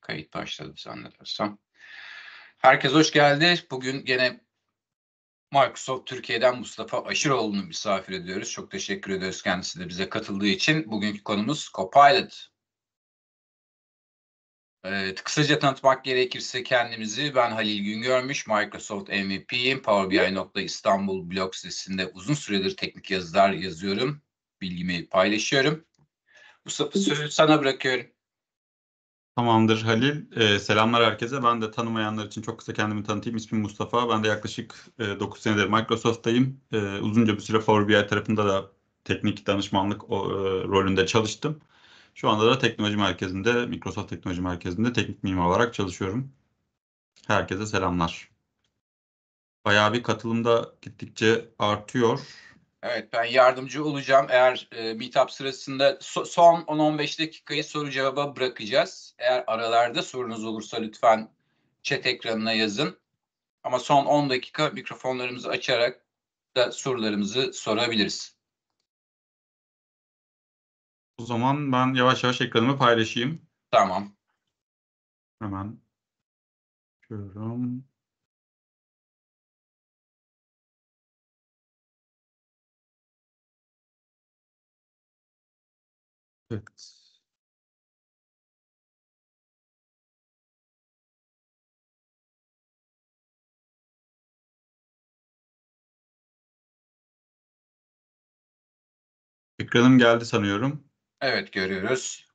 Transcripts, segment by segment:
Kayıt başladı zannedersem. Herkes hoş geldi. Bugün gene Microsoft Türkiye'den Mustafa Aşıroğlu'nu misafir ediyoruz. Çok teşekkür ediyoruz kendisi de bize katıldığı için. Bugünkü konumuz Copilot. Evet, kısaca tanıtmak gerekirse kendimizi ben Halil Güngörmüş, Microsoft MVP'yim. Power BI. İstanbul blog sitesinde uzun süredir teknik yazılar yazıyorum. Bilgimi paylaşıyorum. Mustafa sözü sana bırakıyorum. Tamamdır Halil. Ee, selamlar herkese. Ben de tanımayanlar için çok kısa kendimi tanıtayım. İsmim Mustafa. Ben de yaklaşık e, 9 senedir Microsoft'tayım. E, uzunca bir süre Power BI tarafında da teknik danışmanlık o, e, rolünde çalıştım. Şu anda da teknoloji merkezinde, Microsoft Teknoloji Merkezi'nde teknik mimar olarak çalışıyorum. Herkese selamlar. Bayağı bir katılımda gittikçe artıyor. Evet ben yardımcı olacağım. Eğer e, meetup sırasında so, son 10-15 dakikayı soru cevaba bırakacağız. Eğer aralarda sorunuz olursa lütfen chat ekranına yazın. Ama son 10 dakika mikrofonlarımızı açarak da sorularımızı sorabiliriz. O zaman ben yavaş yavaş ekranımı paylaşayım. Tamam. Hemen. Görüyorum. Evet. Ekranım geldi sanıyorum. Evet görüyoruz.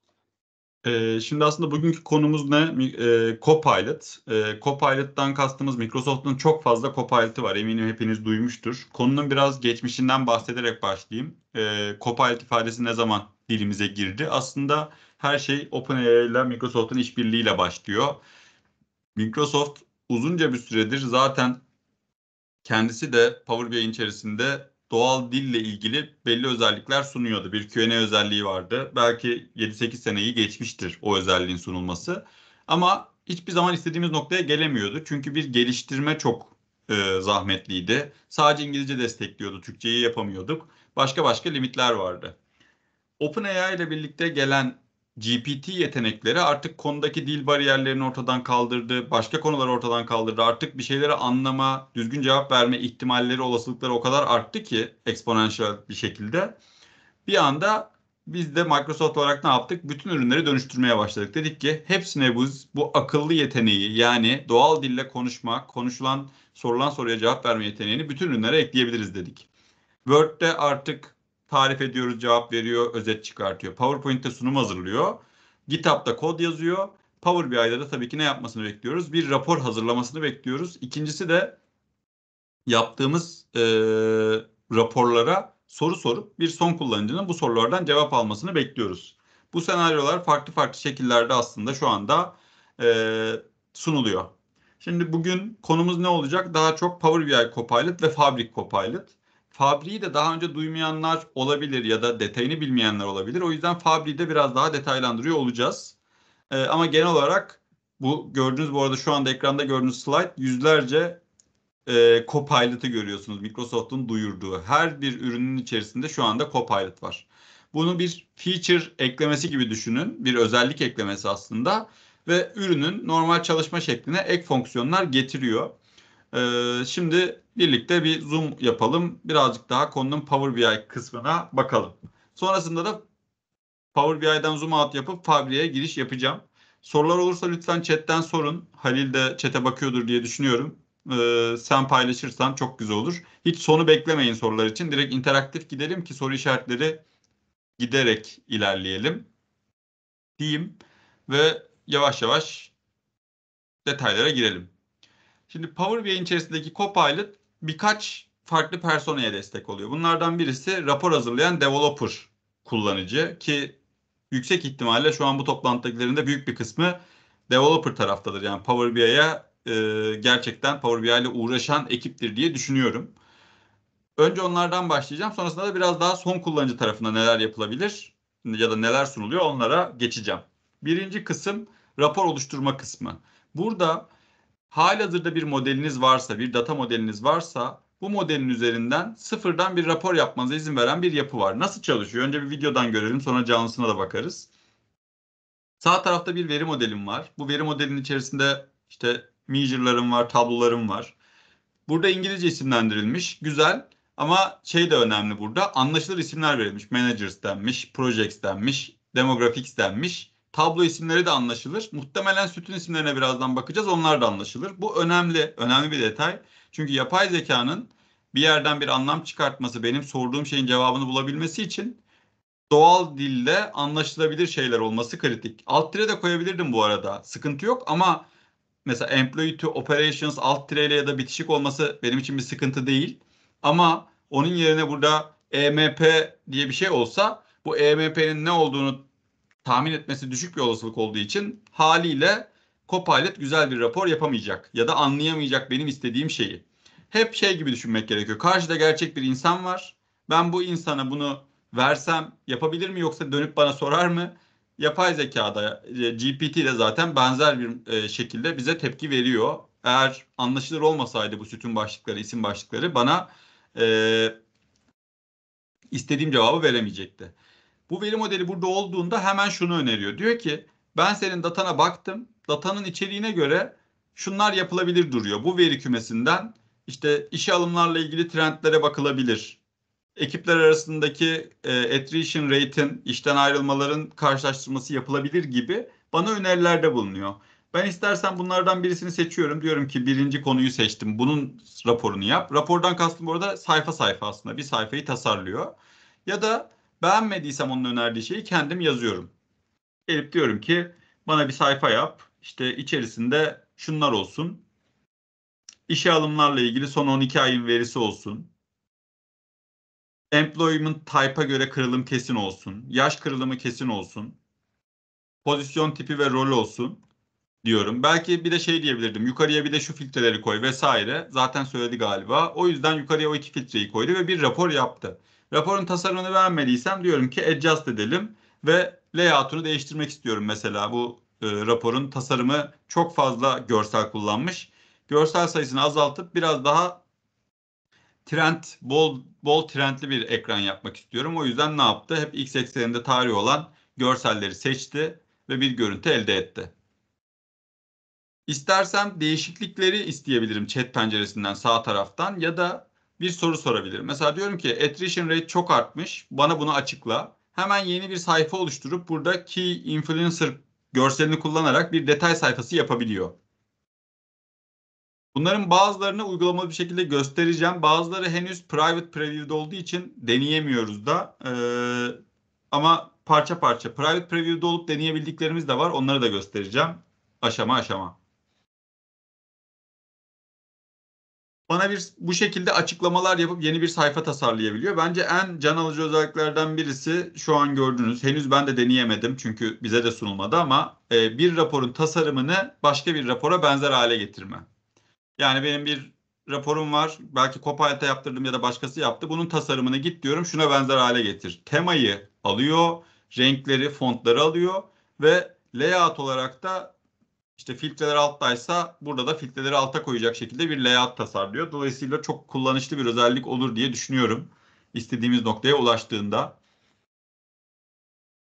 Ee, şimdi aslında bugünkü konumuz ne? E, Copilot. Ee, Copilot'tan kastımız Microsoft'un çok fazla Copilot'ı var. Eminim hepiniz duymuştur. Konunun biraz geçmişinden bahsederek başlayayım. Ee, Copilot ifadesi ne zaman dilimize girdi. Aslında her şey OpenAI ile Microsoft'un işbirliğiyle başlıyor. Microsoft uzunca bir süredir zaten kendisi de Power BI içerisinde doğal dille ilgili belli özellikler sunuyordu. Bir Q&A özelliği vardı. Belki 7-8 seneyi geçmiştir o özelliğin sunulması. Ama hiçbir zaman istediğimiz noktaya gelemiyordu. Çünkü bir geliştirme çok e, zahmetliydi. Sadece İngilizce destekliyordu. Türkçeyi yapamıyorduk. Başka başka limitler vardı. OpenAI ile birlikte gelen GPT yetenekleri artık konudaki dil bariyerlerini ortadan kaldırdı, başka konuları ortadan kaldırdı. Artık bir şeyleri anlama, düzgün cevap verme ihtimalleri, olasılıkları o kadar arttı ki eksponansiyel bir şekilde. Bir anda biz de Microsoft olarak ne yaptık? Bütün ürünleri dönüştürmeye başladık. Dedik ki hepsine bu, bu akıllı yeteneği yani doğal dille konuşma, konuşulan sorulan soruya cevap verme yeteneğini bütün ürünlere ekleyebiliriz dedik. Word'de artık tarif ediyoruz, cevap veriyor, özet çıkartıyor. PowerPoint'te sunum hazırlıyor. GitHub'da kod yazıyor. Power BI'de de tabii ki ne yapmasını bekliyoruz? Bir rapor hazırlamasını bekliyoruz. İkincisi de yaptığımız e, raporlara soru sorup bir son kullanıcının bu sorulardan cevap almasını bekliyoruz. Bu senaryolar farklı farklı şekillerde aslında şu anda e, sunuluyor. Şimdi bugün konumuz ne olacak? Daha çok Power BI Copilot ve Fabric Copilot. Fabri'yi de daha önce duymayanlar olabilir ya da detayını bilmeyenler olabilir. O yüzden Fabri'yi de biraz daha detaylandırıyor olacağız. E, ama genel olarak bu gördüğünüz bu arada şu anda ekranda gördüğünüz slide yüzlerce e, Copilot'ı görüyorsunuz. Microsoft'un duyurduğu her bir ürünün içerisinde şu anda Copilot var. Bunu bir feature eklemesi gibi düşünün. Bir özellik eklemesi aslında ve ürünün normal çalışma şekline ek fonksiyonlar getiriyor. Ee, şimdi birlikte bir zoom yapalım. Birazcık daha konunun Power BI kısmına bakalım. Sonrasında da Power BI'den zoom out yapıp Fabri'ye giriş yapacağım. Sorular olursa lütfen chatten sorun. Halil de chat'e bakıyordur diye düşünüyorum. Ee, sen paylaşırsan çok güzel olur. Hiç sonu beklemeyin sorular için. Direkt interaktif gidelim ki soru işaretleri giderek ilerleyelim diyeyim ve yavaş yavaş detaylara girelim. Şimdi Power BI içerisindeki Copilot birkaç farklı personaya destek oluyor. Bunlardan birisi rapor hazırlayan developer kullanıcı ki yüksek ihtimalle şu an bu toplantıdakilerin büyük bir kısmı developer taraftadır. Yani Power BI'ye e, gerçekten Power BI ile uğraşan ekiptir diye düşünüyorum. Önce onlardan başlayacağım. Sonrasında da biraz daha son kullanıcı tarafında neler yapılabilir ya da neler sunuluyor onlara geçeceğim. Birinci kısım rapor oluşturma kısmı. Burada halihazırda bir modeliniz varsa, bir data modeliniz varsa bu modelin üzerinden sıfırdan bir rapor yapmanıza izin veren bir yapı var. Nasıl çalışıyor? Önce bir videodan görelim sonra canlısına da bakarız. Sağ tarafta bir veri modelim var. Bu veri modelin içerisinde işte measure'larım var, tablolarım var. Burada İngilizce isimlendirilmiş. Güzel ama şey de önemli burada. Anlaşılır isimler verilmiş. Managers denmiş, projects denmiş, demographics denmiş tablo isimleri de anlaşılır. Muhtemelen sütun isimlerine birazdan bakacağız. Onlar da anlaşılır. Bu önemli, önemli bir detay. Çünkü yapay zekanın bir yerden bir anlam çıkartması, benim sorduğum şeyin cevabını bulabilmesi için doğal dille anlaşılabilir şeyler olması kritik. Alt tire de koyabilirdim bu arada. Sıkıntı yok ama mesela employee to operations alt tireyle ya da bitişik olması benim için bir sıkıntı değil. Ama onun yerine burada EMP diye bir şey olsa bu EMP'nin ne olduğunu tahmin etmesi düşük bir olasılık olduğu için haliyle Copilot güzel bir rapor yapamayacak ya da anlayamayacak benim istediğim şeyi. Hep şey gibi düşünmek gerekiyor. Karşıda gerçek bir insan var. Ben bu insana bunu versem yapabilir mi yoksa dönüp bana sorar mı? Yapay zekada e, GPT de zaten benzer bir e, şekilde bize tepki veriyor. Eğer anlaşılır olmasaydı bu sütun başlıkları, isim başlıkları bana e, istediğim cevabı veremeyecekti. Bu veri modeli burada olduğunda hemen şunu öneriyor. Diyor ki ben senin datana baktım. Datanın içeriğine göre şunlar yapılabilir duruyor. Bu veri kümesinden işte işe alımlarla ilgili trendlere bakılabilir. Ekipler arasındaki e, attrition rate'in, işten ayrılmaların karşılaştırması yapılabilir gibi bana önerilerde bulunuyor. Ben istersen bunlardan birisini seçiyorum. Diyorum ki birinci konuyu seçtim. Bunun raporunu yap. Rapordan kastım orada sayfa sayfa aslında. Bir sayfayı tasarlıyor. Ya da Beğenmediysem onun önerdiği şeyi kendim yazıyorum. Gelip diyorum ki bana bir sayfa yap. İşte içerisinde şunlar olsun. İşe alımlarla ilgili son 12 ayın verisi olsun. Employment type'a göre kırılım kesin olsun. Yaş kırılımı kesin olsun. Pozisyon tipi ve rol olsun diyorum. Belki bir de şey diyebilirdim. Yukarıya bir de şu filtreleri koy vesaire. Zaten söyledi galiba. O yüzden yukarıya o iki filtreyi koydu ve bir rapor yaptı. Raporun tasarımını beğenmediysem diyorum ki adjust edelim ve layout'unu değiştirmek istiyorum mesela. Bu e, raporun tasarımı çok fazla görsel kullanmış. Görsel sayısını azaltıp biraz daha trend, bol bol trendli bir ekran yapmak istiyorum. O yüzden ne yaptı? Hep x ekseninde tarih olan görselleri seçti ve bir görüntü elde etti. İstersen değişiklikleri isteyebilirim chat penceresinden sağ taraftan ya da bir soru sorabilirim. Mesela diyorum ki attrition rate çok artmış. Bana bunu açıkla. Hemen yeni bir sayfa oluşturup burada key influencer görselini kullanarak bir detay sayfası yapabiliyor. Bunların bazılarını uygulamalı bir şekilde göstereceğim. Bazıları henüz private preview'de olduğu için deneyemiyoruz da. Ee, ama parça parça private preview'de olup deneyebildiklerimiz de var. Onları da göstereceğim aşama aşama. bana bir bu şekilde açıklamalar yapıp yeni bir sayfa tasarlayabiliyor. Bence en can alıcı özelliklerden birisi şu an gördüğünüz. Henüz ben de deneyemedim çünkü bize de sunulmadı ama e, bir raporun tasarımını başka bir rapora benzer hale getirme. Yani benim bir raporum var. Belki Copilot'a yaptırdım ya da başkası yaptı. Bunun tasarımını git diyorum şuna benzer hale getir. Temayı alıyor, renkleri, fontları alıyor ve layout olarak da işte filtreler alttaysa burada da filtreleri alta koyacak şekilde bir layout tasarlıyor. Dolayısıyla çok kullanışlı bir özellik olur diye düşünüyorum istediğimiz noktaya ulaştığında.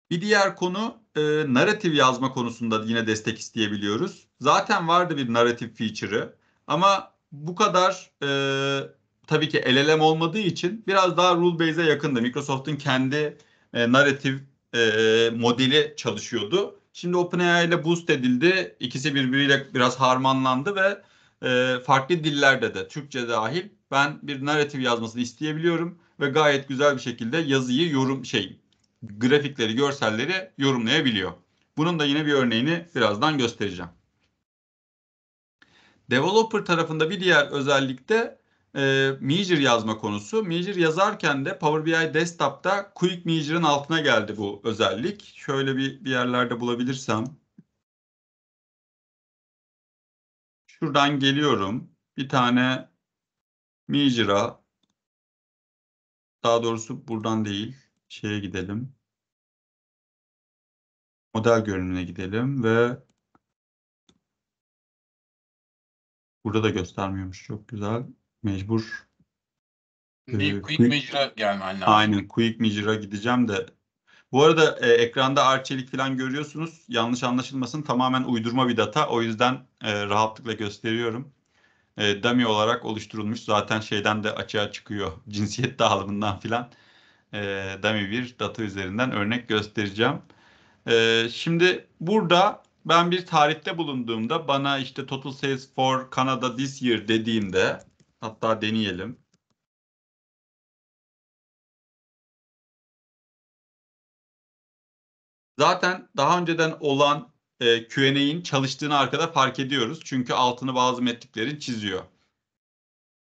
Bir diğer konu e, narratif yazma konusunda yine destek isteyebiliyoruz. Zaten vardı bir narratif feature'ı ama bu kadar e, tabii ki LLM olmadığı için biraz daha rule base'e yakındı. Microsoft'un kendi e, narratif e, modeli çalışıyordu. Şimdi OpenAI ile boost edildi. İkisi birbiriyle biraz harmanlandı ve e, farklı dillerde de Türkçe dahil ben bir narratif yazmasını isteyebiliyorum ve gayet güzel bir şekilde yazıyı yorum şey grafikleri, görselleri yorumlayabiliyor. Bunun da yine bir örneğini birazdan göstereceğim. Developer tarafında bir diğer özellik de e, Measure yazma konusu. Measure yazarken de Power BI Desktop'ta Quick Measure'ın altına geldi bu özellik. Şöyle bir, bir yerlerde bulabilirsem. Şuradan geliyorum. Bir tane Measure'a daha doğrusu buradan değil şeye gidelim. Model görünümüne gidelim ve burada da göstermiyormuş çok güzel mecbur bir ee, Quick, quick Measure'a gelmen lazım. Aynen Quick Measure'a gideceğim de. Bu arada e, ekranda arçelik falan görüyorsunuz. Yanlış anlaşılmasın tamamen uydurma bir data. O yüzden e, rahatlıkla gösteriyorum. E, dummy olarak oluşturulmuş. Zaten şeyden de açığa çıkıyor. Cinsiyet dağılımından filan. E, dummy bir data üzerinden örnek göstereceğim. E, şimdi burada ben bir tarihte bulunduğumda bana işte total sales for Canada this year dediğimde Hatta deneyelim. Zaten daha önceden olan e, Q&A'in çalıştığını arkada fark ediyoruz. Çünkü altını bazı metriklerin çiziyor.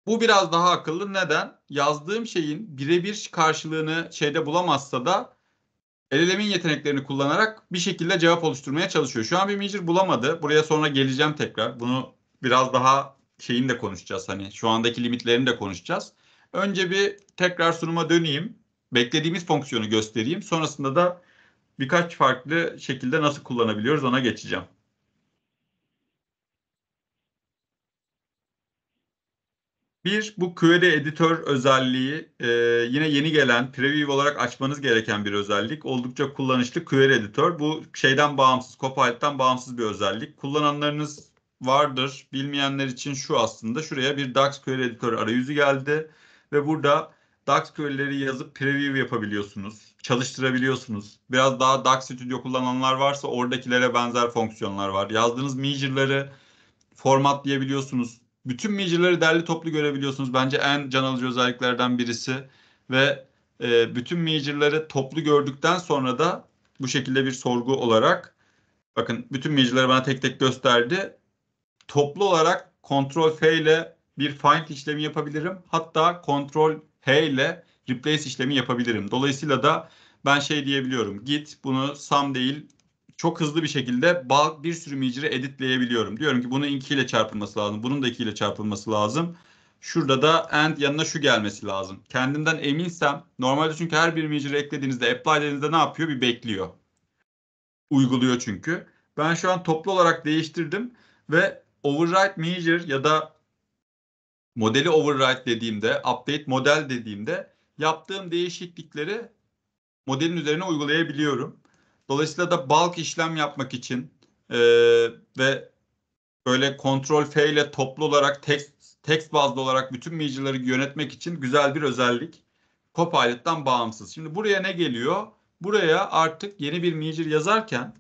Bu biraz daha akıllı. Neden? Yazdığım şeyin birebir karşılığını şeyde bulamazsa da LLM'in yeteneklerini kullanarak bir şekilde cevap oluşturmaya çalışıyor. Şu an bir major bulamadı. Buraya sonra geleceğim tekrar. Bunu biraz daha şeyini de konuşacağız hani şu andaki limitlerini de konuşacağız. Önce bir tekrar sunuma döneyim. Beklediğimiz fonksiyonu göstereyim. Sonrasında da birkaç farklı şekilde nasıl kullanabiliyoruz ona geçeceğim. Bir, bu query editör özelliği e, yine yeni gelen, preview olarak açmanız gereken bir özellik. Oldukça kullanışlı query editör. Bu şeyden bağımsız, Copilot'tan bağımsız bir özellik. Kullananlarınız vardır. Bilmeyenler için şu aslında şuraya bir DAX query editörü arayüzü geldi ve burada DAX köyleri yazıp preview yapabiliyorsunuz, çalıştırabiliyorsunuz. Biraz daha DAX Studio kullananlar varsa oradakilere benzer fonksiyonlar var. Yazdığınız measure'ları formatlayabiliyorsunuz. Bütün measure'ları derli toplu görebiliyorsunuz. Bence en can alıcı özelliklerden birisi ve e, bütün measure'ları toplu gördükten sonra da bu şekilde bir sorgu olarak bakın bütün measure'ları bana tek tek gösterdi toplu olarak Ctrl F ile bir find işlemi yapabilirim. Hatta Ctrl H ile replace işlemi yapabilirim. Dolayısıyla da ben şey diyebiliyorum. Git bunu sum değil çok hızlı bir şekilde bir sürü micri editleyebiliyorum. Diyorum ki bunu 2 ile çarpılması lazım. Bunun da 2 ile çarpılması lazım. Şurada da and yanına şu gelmesi lazım. Kendimden eminsem normalde çünkü her bir micri eklediğinizde apply dediğinizde ne yapıyor? Bir bekliyor. Uyguluyor çünkü. Ben şu an toplu olarak değiştirdim ve override major ya da modeli override dediğimde, update model dediğimde yaptığım değişiklikleri modelin üzerine uygulayabiliyorum. Dolayısıyla da bulk işlem yapmak için e, ve böyle kontrol F ile toplu olarak text, text bazlı olarak bütün major'ları yönetmek için güzel bir özellik. Copilot'tan bağımsız. Şimdi buraya ne geliyor? Buraya artık yeni bir major yazarken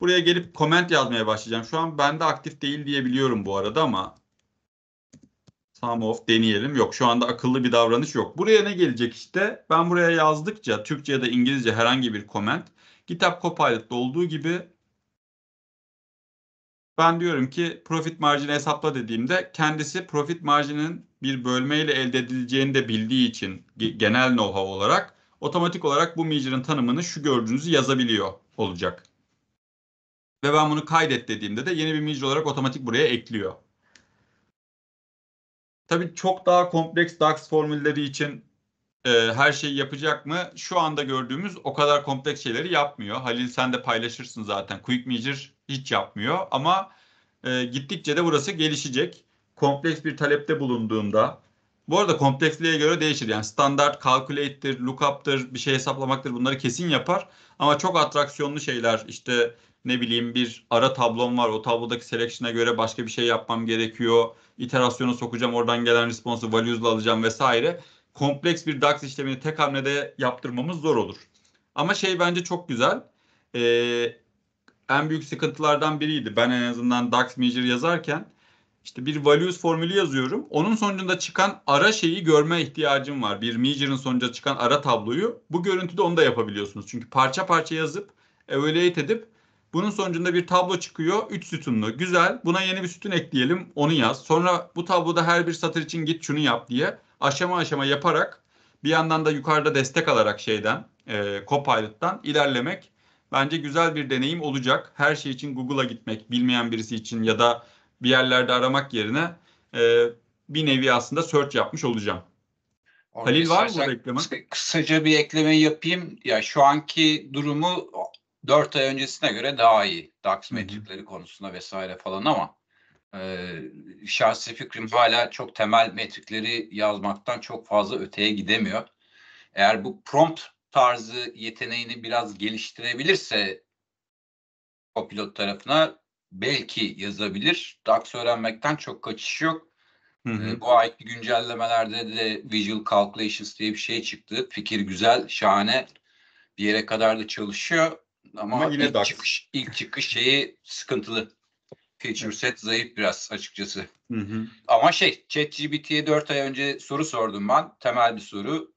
Buraya gelip comment yazmaya başlayacağım. Şu an bende aktif değil diyebiliyorum bu arada ama Some of deneyelim. Yok şu anda akıllı bir davranış yok. Buraya ne gelecek işte? Ben buraya yazdıkça Türkçe ya da İngilizce herhangi bir comment GitHub Copilot'ta olduğu gibi ben diyorum ki profit marjini hesapla dediğimde kendisi profit marjinin bir bölmeyle elde edileceğini de bildiği için genel know-how olarak otomatik olarak bu measure'ın tanımını şu gördüğünüzü yazabiliyor olacak. Ve ben bunu kaydet dediğimde de yeni bir micro olarak otomatik buraya ekliyor. Tabii çok daha kompleks DAX formülleri için e, her şeyi yapacak mı? Şu anda gördüğümüz o kadar kompleks şeyleri yapmıyor. Halil sen de paylaşırsın zaten. Quick Measure hiç yapmıyor ama e, gittikçe de burası gelişecek. Kompleks bir talepte bulunduğunda bu arada kompleksliğe göre değişir. Yani standart calculate'tir, lookup'tır, bir şey hesaplamaktır bunları kesin yapar. Ama çok atraksiyonlu şeyler işte ne bileyim bir ara tablom var. O tablodaki selection'a göre başka bir şey yapmam gerekiyor. İterasyona sokacağım. Oradan gelen response'u values'la alacağım vesaire. Kompleks bir DAX işlemini tek hamlede yaptırmamız zor olur. Ama şey bence çok güzel. Ee, en büyük sıkıntılardan biriydi. Ben en azından DAX Major yazarken işte bir values formülü yazıyorum. Onun sonucunda çıkan ara şeyi görme ihtiyacım var. Bir major'ın sonucunda çıkan ara tabloyu bu görüntüde onu da yapabiliyorsunuz. Çünkü parça parça yazıp evaluate edip bunun sonucunda bir tablo çıkıyor. 3 sütunlu. Güzel. Buna yeni bir sütun ekleyelim. Onu yaz. Sonra bu tabloda her bir satır için git şunu yap diye aşama aşama yaparak bir yandan da yukarıda destek alarak şeyden e, Copilot'tan ilerlemek bence güzel bir deneyim olacak. Her şey için Google'a gitmek bilmeyen birisi için ya da bir yerlerde aramak yerine e, bir nevi aslında search yapmış olacağım. Halil var mı burada ekleme? Kısaca bir ekleme yapayım. Ya şu anki durumu 4 ay öncesine göre daha iyi. DAX metrikleri konusunda vesaire falan ama e, şahsi fikrim hala çok temel metrikleri yazmaktan çok fazla öteye gidemiyor. Eğer bu prompt tarzı yeteneğini biraz geliştirebilirse kopilot tarafına belki yazabilir. DAX öğrenmekten çok kaçış yok. Hı e, hı. Bu ayki güncellemelerde de Visual Calculations diye bir şey çıktı. Fikir güzel, şahane. Bir yere kadar da çalışıyor. Ama, Ama yine ilk DAX. çıkış ilk çıkış şeyi sıkıntılı. Feature evet. set zayıf biraz açıkçası. Hı hı. Ama şey ChatGPT'ye 4 ay önce soru sordum ben. Temel bir soru.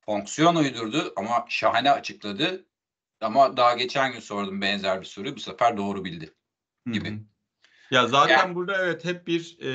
Fonksiyon uydurdu ama şahane açıkladı. Ama daha geçen gün sordum benzer bir soru Bu sefer doğru bildi gibi. Hı hı. Ya zaten yani. burada evet hep bir e,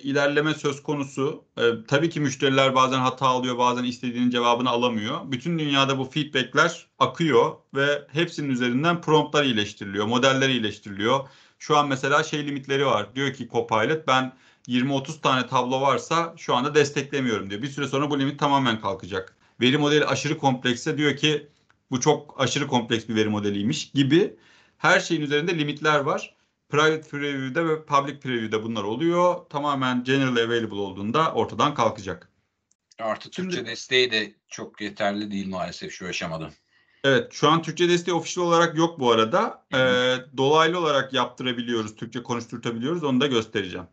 ilerleme söz konusu. E, tabii ki müşteriler bazen hata alıyor, bazen istediğinin cevabını alamıyor. Bütün dünyada bu feedbackler akıyor ve hepsinin üzerinden promptlar iyileştiriliyor, modeller iyileştiriliyor. Şu an mesela şey limitleri var. Diyor ki Copilot ben 20-30 tane tablo varsa şu anda desteklemiyorum diyor. Bir süre sonra bu limit tamamen kalkacak. Veri modeli aşırı komplekse diyor ki bu çok aşırı kompleks bir veri modeliymiş gibi her şeyin üzerinde limitler var. Private Preview'de ve Public Preview'de bunlar oluyor. Tamamen General Available olduğunda ortadan kalkacak. Artı Türkçe Şimdi, desteği de çok yeterli değil maalesef şu aşamada. Evet şu an Türkçe desteği official olarak yok bu arada. Ee, dolaylı olarak yaptırabiliyoruz, Türkçe konuşturtabiliyoruz onu da göstereceğim.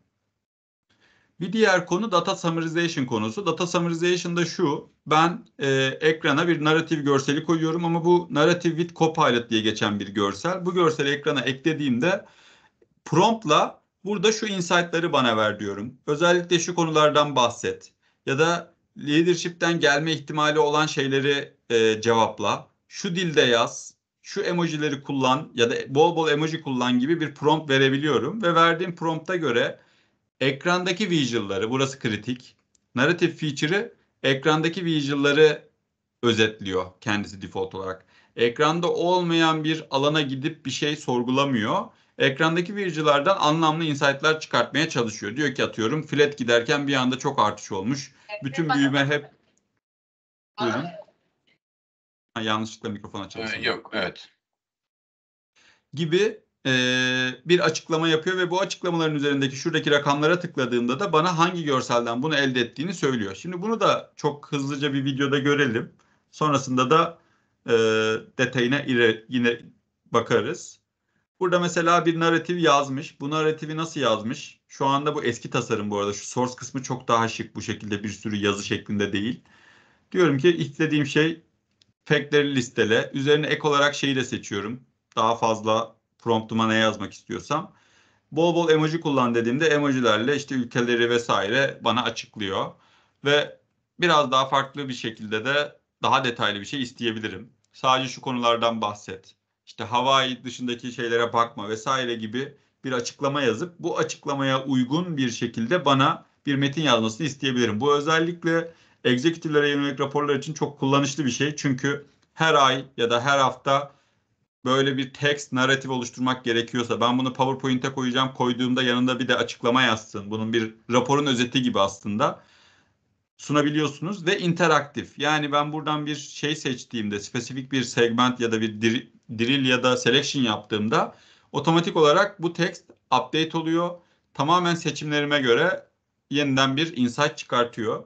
Bir diğer konu data summarization konusu. Data summarization da şu. Ben e, ekrana bir narratif görseli koyuyorum ama bu narrative with copilot diye geçen bir görsel. Bu görseli ekrana eklediğimde promptla burada şu insight'ları bana ver diyorum. Özellikle şu konulardan bahset ya da leadership'ten gelme ihtimali olan şeyleri e, cevapla. Şu dilde yaz, şu emojileri kullan ya da bol bol emoji kullan gibi bir prompt verebiliyorum ve verdiğim prompta göre ekrandaki visual'ları burası kritik. Narrative feature'ı ekrandaki visual'ları özetliyor kendisi default olarak. Ekranda olmayan bir alana gidip bir şey sorgulamıyor ekrandaki virgülerden anlamlı insight'lar çıkartmaya çalışıyor. Diyor ki atıyorum flat giderken bir anda çok artış olmuş. Evet, Bütün büyüme hep Buyurun. Ha, yanlışlıkla mikrofon açıldı. Ee, yok evet. Gibi e, bir açıklama yapıyor ve bu açıklamaların üzerindeki şuradaki rakamlara tıkladığımda da bana hangi görselden bunu elde ettiğini söylüyor. Şimdi bunu da çok hızlıca bir videoda görelim. Sonrasında da e, detayına ire, yine bakarız. Burada mesela bir narratif yazmış. Bu narratifi nasıl yazmış? Şu anda bu eski tasarım bu arada. Şu source kısmı çok daha şık bu şekilde bir sürü yazı şeklinde değil. Diyorum ki istediğim şey fact'leri listele. Üzerine ek olarak şeyi de seçiyorum. Daha fazla promptuma ne yazmak istiyorsam. Bol bol emoji kullan dediğimde emojilerle işte ülkeleri vesaire bana açıklıyor. Ve biraz daha farklı bir şekilde de daha detaylı bir şey isteyebilirim. Sadece şu konulardan bahset işte Hawaii dışındaki şeylere bakma vesaire gibi bir açıklama yazıp bu açıklamaya uygun bir şekilde bana bir metin yazmasını isteyebilirim. Bu özellikle egzekütiflere yönelik raporlar için çok kullanışlı bir şey. Çünkü her ay ya da her hafta böyle bir text narratif oluşturmak gerekiyorsa ben bunu PowerPoint'e koyacağım. Koyduğumda yanında bir de açıklama yazsın. Bunun bir raporun özeti gibi aslında sunabiliyorsunuz ve interaktif. Yani ben buradan bir şey seçtiğimde spesifik bir segment ya da bir drill ya da selection yaptığımda otomatik olarak bu text update oluyor. Tamamen seçimlerime göre yeniden bir insight çıkartıyor.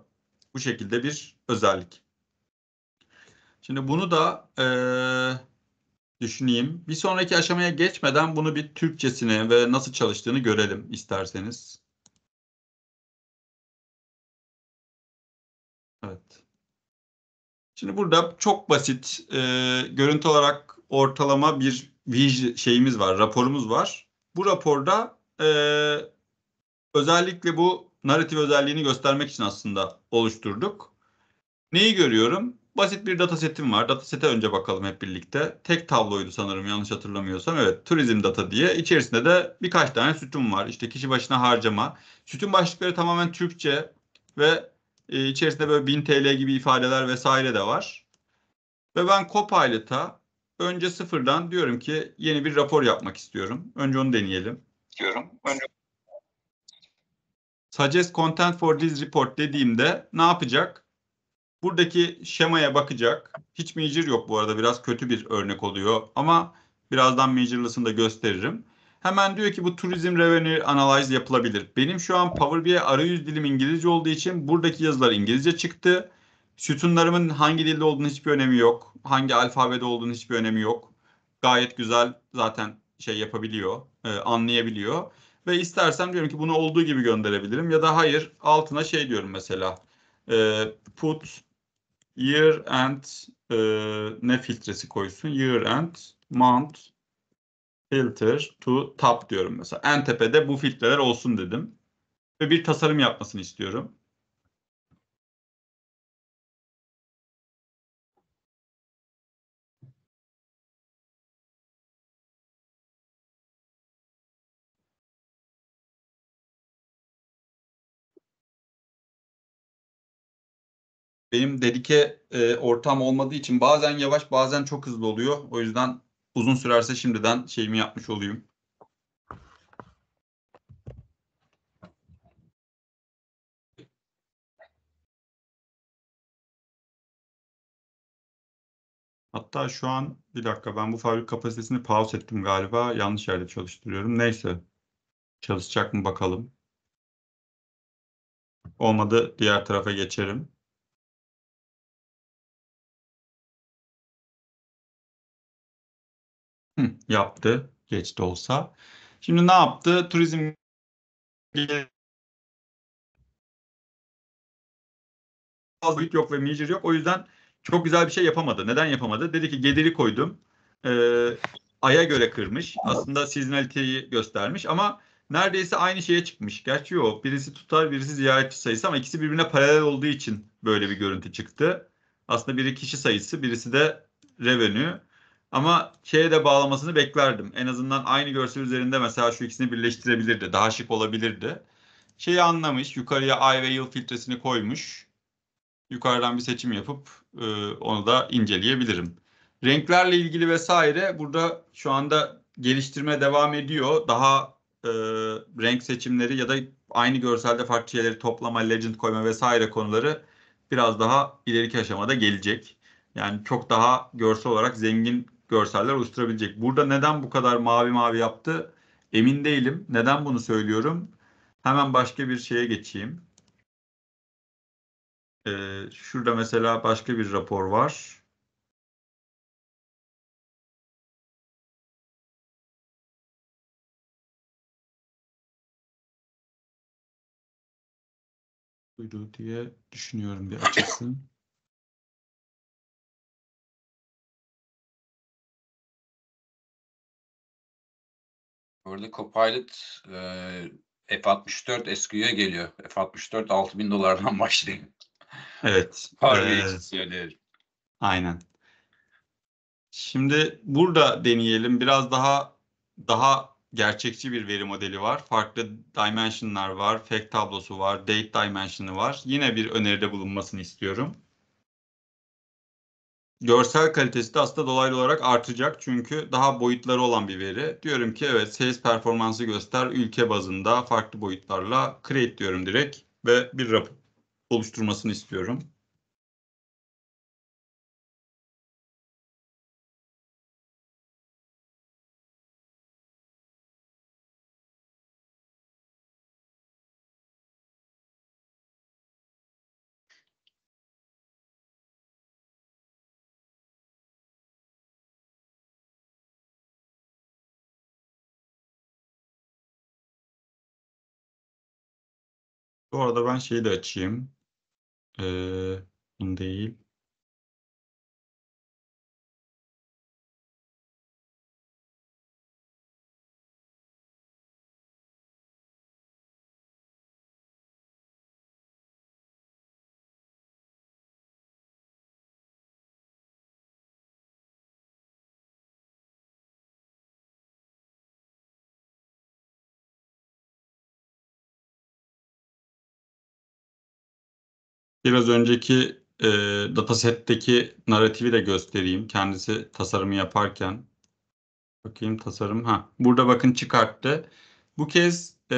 Bu şekilde bir özellik. Şimdi bunu da e, düşüneyim. Bir sonraki aşamaya geçmeden bunu bir Türkçe'sine ve nasıl çalıştığını görelim isterseniz. Evet. Şimdi burada çok basit e, görüntü olarak ortalama bir şeyimiz var, raporumuz var. Bu raporda e, özellikle bu narratif özelliğini göstermek için aslında oluşturduk. Neyi görüyorum? Basit bir dataset'im var. Dataset'e önce bakalım hep birlikte. Tek tabloydu sanırım yanlış hatırlamıyorsam. Evet turizm data diye. İçerisinde de birkaç tane sütun var. İşte kişi başına harcama. Sütun başlıkları tamamen Türkçe ve e, içerisinde böyle 1000 TL gibi ifadeler vesaire de var. Ve ben Copilot'a önce sıfırdan diyorum ki yeni bir rapor yapmak istiyorum. Önce onu deneyelim. Diyorum. Önce... Suggest content for this report dediğimde ne yapacak? Buradaki şemaya bakacak. Hiç major yok bu arada biraz kötü bir örnek oluyor ama birazdan majorlısını da gösteririm. Hemen diyor ki bu turizm Revenue Analyze yapılabilir. Benim şu an Power BI arayüz dilim İngilizce olduğu için buradaki yazılar İngilizce çıktı. Sütunlarımın hangi dilde olduğunu hiçbir önemi yok. Hangi alfabede olduğunu hiçbir önemi yok. Gayet güzel zaten şey yapabiliyor, e, anlayabiliyor. Ve istersem diyorum ki bunu olduğu gibi gönderebilirim. Ya da hayır altına şey diyorum mesela. E, put year and e, ne filtresi koysun? Year and month filter to top diyorum mesela. En tepede bu filtreler olsun dedim. Ve bir tasarım yapmasını istiyorum. benim dedike e, ortam olmadığı için bazen yavaş bazen çok hızlı oluyor. O yüzden uzun sürerse şimdiden şeyimi yapmış olayım. Hatta şu an bir dakika ben bu fabrik kapasitesini pause ettim galiba. Yanlış yerde çalıştırıyorum. Neyse. Çalışacak mı bakalım. Olmadı diğer tarafa geçerim. yaptı geç de olsa. Şimdi ne yaptı? Turizm fazla büyük yok ve major yok. O yüzden çok güzel bir şey yapamadı. Neden yapamadı? Dedi ki geliri koydum. E, aya göre kırmış. Aslında seasonality'yi göstermiş ama neredeyse aynı şeye çıkmış. Gerçi yok. Birisi tutar, birisi ziyaretçi sayısı ama ikisi birbirine paralel olduğu için böyle bir görüntü çıktı. Aslında biri kişi sayısı, birisi de revenue. Ama şeye de bağlamasını beklerdim. En azından aynı görsel üzerinde mesela şu ikisini birleştirebilirdi. Daha şık olabilirdi. Şeyi anlamış. Yukarıya ay ve yıl filtresini koymuş. Yukarıdan bir seçim yapıp e, onu da inceleyebilirim. Renklerle ilgili vesaire burada şu anda geliştirme devam ediyor. Daha e, renk seçimleri ya da aynı görselde farklı şeyleri toplama, legend koyma vesaire konuları biraz daha ileriki aşamada gelecek. Yani çok daha görsel olarak zengin görseller oluşturabilecek. Burada neden bu kadar mavi mavi yaptı emin değilim. Neden bunu söylüyorum? Hemen başka bir şeye geçeyim. Ee, şurada mesela başka bir rapor var. Buydu diye düşünüyorum bir açılsın. Orada Copilot e, F64 SQ'ya geliyor. F64 6000 dolardan başlıyor. Evet. Harbi Aynen. Şimdi burada deneyelim. Biraz daha daha gerçekçi bir veri modeli var. Farklı dimensionlar var. Fact tablosu var. Date dimension'ı var. Yine bir öneride bulunmasını istiyorum görsel kalitesi de aslında dolaylı olarak artacak. Çünkü daha boyutları olan bir veri. Diyorum ki evet sales performansı göster ülke bazında farklı boyutlarla create diyorum direkt ve bir rapor oluşturmasını istiyorum. Bu arada ben şeyi de açayım. Ee, değil. Biraz önceki e, datasetteki narratifi de göstereyim. Kendisi tasarımı yaparken. Bakayım tasarım. ha Burada bakın çıkarttı. Bu kez e,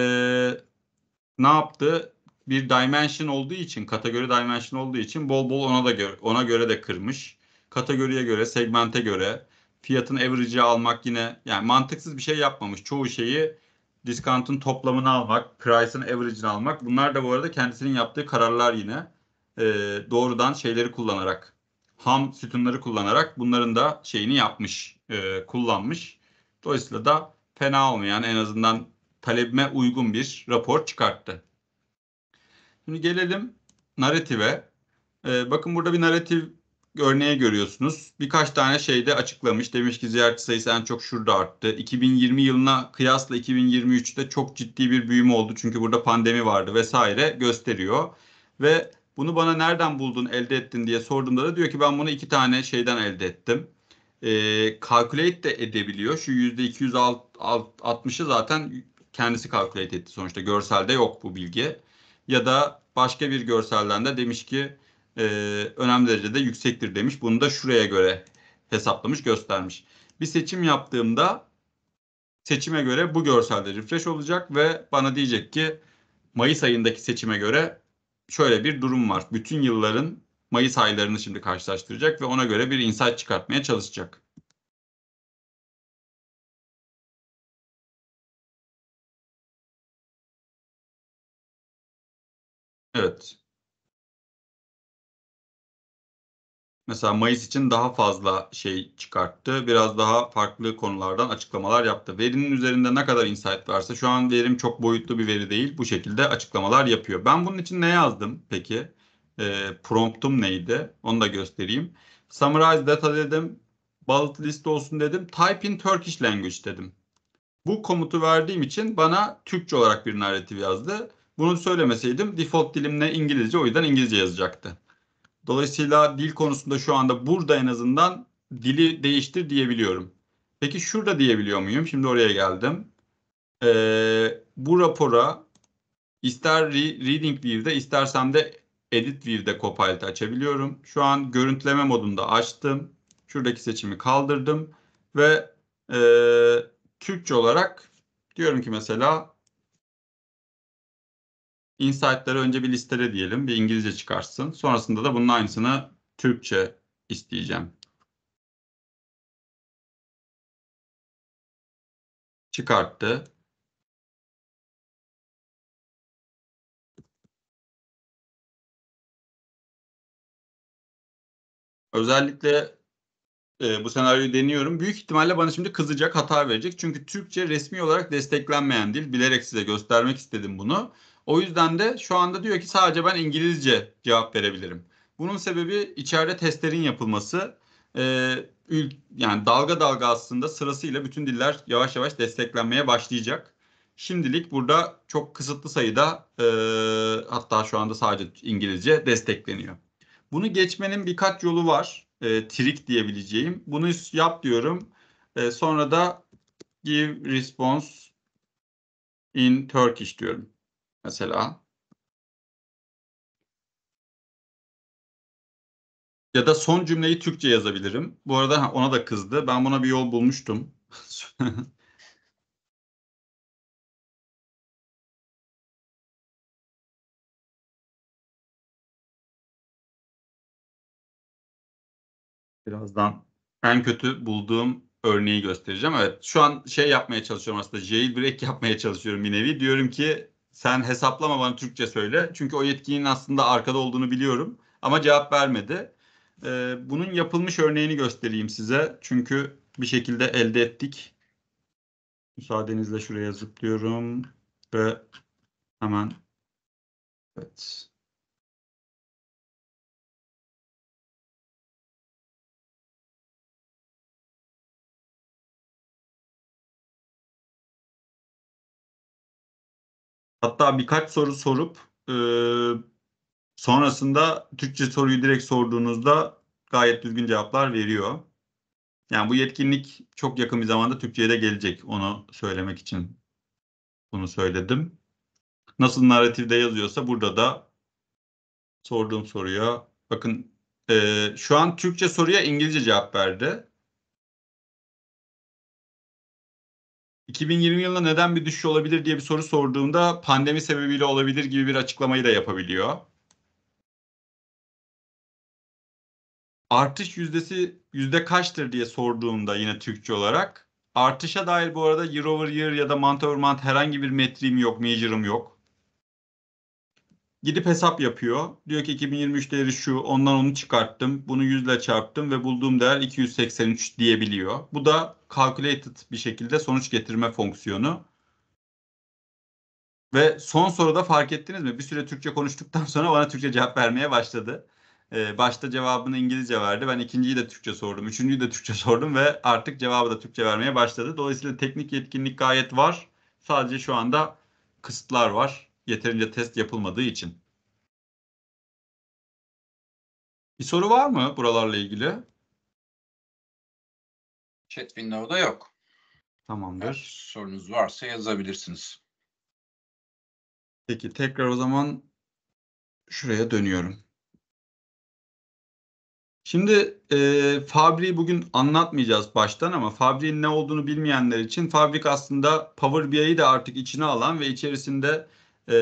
ne yaptı? Bir dimension olduğu için, kategori dimension olduğu için bol bol ona da göre, ona göre de kırmış. Kategoriye göre, segmente göre fiyatın average'i almak yine yani mantıksız bir şey yapmamış. Çoğu şeyi discount'un toplamını almak, price'ın average'ini almak. Bunlar da bu arada kendisinin yaptığı kararlar yine e, doğrudan şeyleri kullanarak ham sütunları kullanarak bunların da şeyini yapmış, e, kullanmış. Dolayısıyla da fena olmayan en azından talebime uygun bir rapor çıkarttı. Şimdi gelelim narrative. E, bakın burada bir narratif örneği görüyorsunuz. Birkaç tane şeyde açıklamış. Demiş ki ziyaretçi sayısı en çok şurada arttı. 2020 yılına kıyasla 2023'te çok ciddi bir büyüme oldu. Çünkü burada pandemi vardı vesaire gösteriyor. Ve bunu bana nereden buldun, elde ettin diye sorduğumda da diyor ki ben bunu iki tane şeyden elde ettim. E, calculate de edebiliyor. Şu yüzde %260'ı zaten kendisi calculate etti sonuçta. Görselde yok bu bilgi. Ya da başka bir görselden de demiş ki e, önemli derecede yüksektir demiş. Bunu da şuraya göre hesaplamış göstermiş. Bir seçim yaptığımda seçime göre bu görselde refresh olacak ve bana diyecek ki Mayıs ayındaki seçime göre şöyle bir durum var. Bütün yılların Mayıs aylarını şimdi karşılaştıracak ve ona göre bir insight çıkartmaya çalışacak. mesela Mayıs için daha fazla şey çıkarttı. Biraz daha farklı konulardan açıklamalar yaptı. Verinin üzerinde ne kadar insight varsa şu an verim çok boyutlu bir veri değil. Bu şekilde açıklamalar yapıyor. Ben bunun için ne yazdım peki? E, promptum neydi? Onu da göstereyim. Summarize data dedim. Bullet list olsun dedim. Type in Turkish language dedim. Bu komutu verdiğim için bana Türkçe olarak bir narratif yazdı. Bunu söylemeseydim default dilimle İngilizce o yüzden İngilizce yazacaktı. Dolayısıyla dil konusunda şu anda burada en azından dili değiştir diyebiliyorum. Peki şurada diyebiliyor muyum? Şimdi oraya geldim. Ee, bu rapora ister re Reading View'de istersem de Edit View'de Copilot açabiliyorum. Şu an görüntüleme modunda açtım. Şuradaki seçimi kaldırdım ve e, Türkçe olarak diyorum ki mesela insight'ları önce bir listele diyelim. Bir İngilizce çıkarsın. Sonrasında da bunun aynısını Türkçe isteyeceğim. Çıkarttı. Özellikle e, bu senaryoyu deniyorum. Büyük ihtimalle bana şimdi kızacak, hata verecek. Çünkü Türkçe resmi olarak desteklenmeyen dil. Bilerek size göstermek istedim bunu. O yüzden de şu anda diyor ki sadece ben İngilizce cevap verebilirim. Bunun sebebi içeride testlerin yapılması. Ee, yani dalga dalga aslında sırasıyla bütün diller yavaş yavaş desteklenmeye başlayacak. Şimdilik burada çok kısıtlı sayıda e, hatta şu anda sadece İngilizce destekleniyor. Bunu geçmenin birkaç yolu var. E, trik diyebileceğim. Bunu yap diyorum. E, sonra da give response in Turkish diyorum mesela. Ya da son cümleyi Türkçe yazabilirim. Bu arada ona da kızdı. Ben buna bir yol bulmuştum. Birazdan en kötü bulduğum örneği göstereceğim. Evet şu an şey yapmaya çalışıyorum aslında jailbreak yapmaya çalışıyorum bir nevi. Diyorum ki sen hesaplama bana Türkçe söyle. Çünkü o yetkinin aslında arkada olduğunu biliyorum ama cevap vermedi. Ee, bunun yapılmış örneğini göstereyim size. Çünkü bir şekilde elde ettik. Müsaadenizle şuraya zıplıyorum ve hemen evet. Hatta birkaç soru sorup e, sonrasında Türkçe soruyu direkt sorduğunuzda gayet düzgün cevaplar veriyor. Yani bu yetkinlik çok yakın bir zamanda Türkçe'ye de gelecek. Onu söylemek için bunu söyledim. Nasıl narratifde yazıyorsa burada da sorduğum soruya bakın e, şu an Türkçe soruya İngilizce cevap verdi. 2020 yılında neden bir düşüş olabilir diye bir soru sorduğumda pandemi sebebiyle olabilir gibi bir açıklamayı da yapabiliyor. Artış yüzdesi yüzde kaçtır diye sorduğumda yine Türkçe olarak artışa dair bu arada year over year ya da month over month herhangi bir metriğim yok, measure'ım yok gidip hesap yapıyor. Diyor ki 2023 değeri şu, ondan onu çıkarttım, bunu 100 ile çarptım ve bulduğum değer 283 diyebiliyor. Bu da calculated bir şekilde sonuç getirme fonksiyonu. Ve son soruda fark ettiniz mi? Bir süre Türkçe konuştuktan sonra bana Türkçe cevap vermeye başladı. Ee, başta cevabını İngilizce verdi. Ben ikinciyi de Türkçe sordum. Üçüncüyü de Türkçe sordum ve artık cevabı da Türkçe vermeye başladı. Dolayısıyla teknik yetkinlik gayet var. Sadece şu anda kısıtlar var. Yeterince test yapılmadığı için. Bir soru var mı buralarla ilgili? Chat window'da yok. Tamamdır. Eğer sorunuz varsa yazabilirsiniz. Peki tekrar o zaman şuraya dönüyorum. Şimdi e, Fabri'yi bugün anlatmayacağız baştan ama Fabri'nin ne olduğunu bilmeyenler için Fabrik aslında Power BI'yi de artık içine alan ve içerisinde e,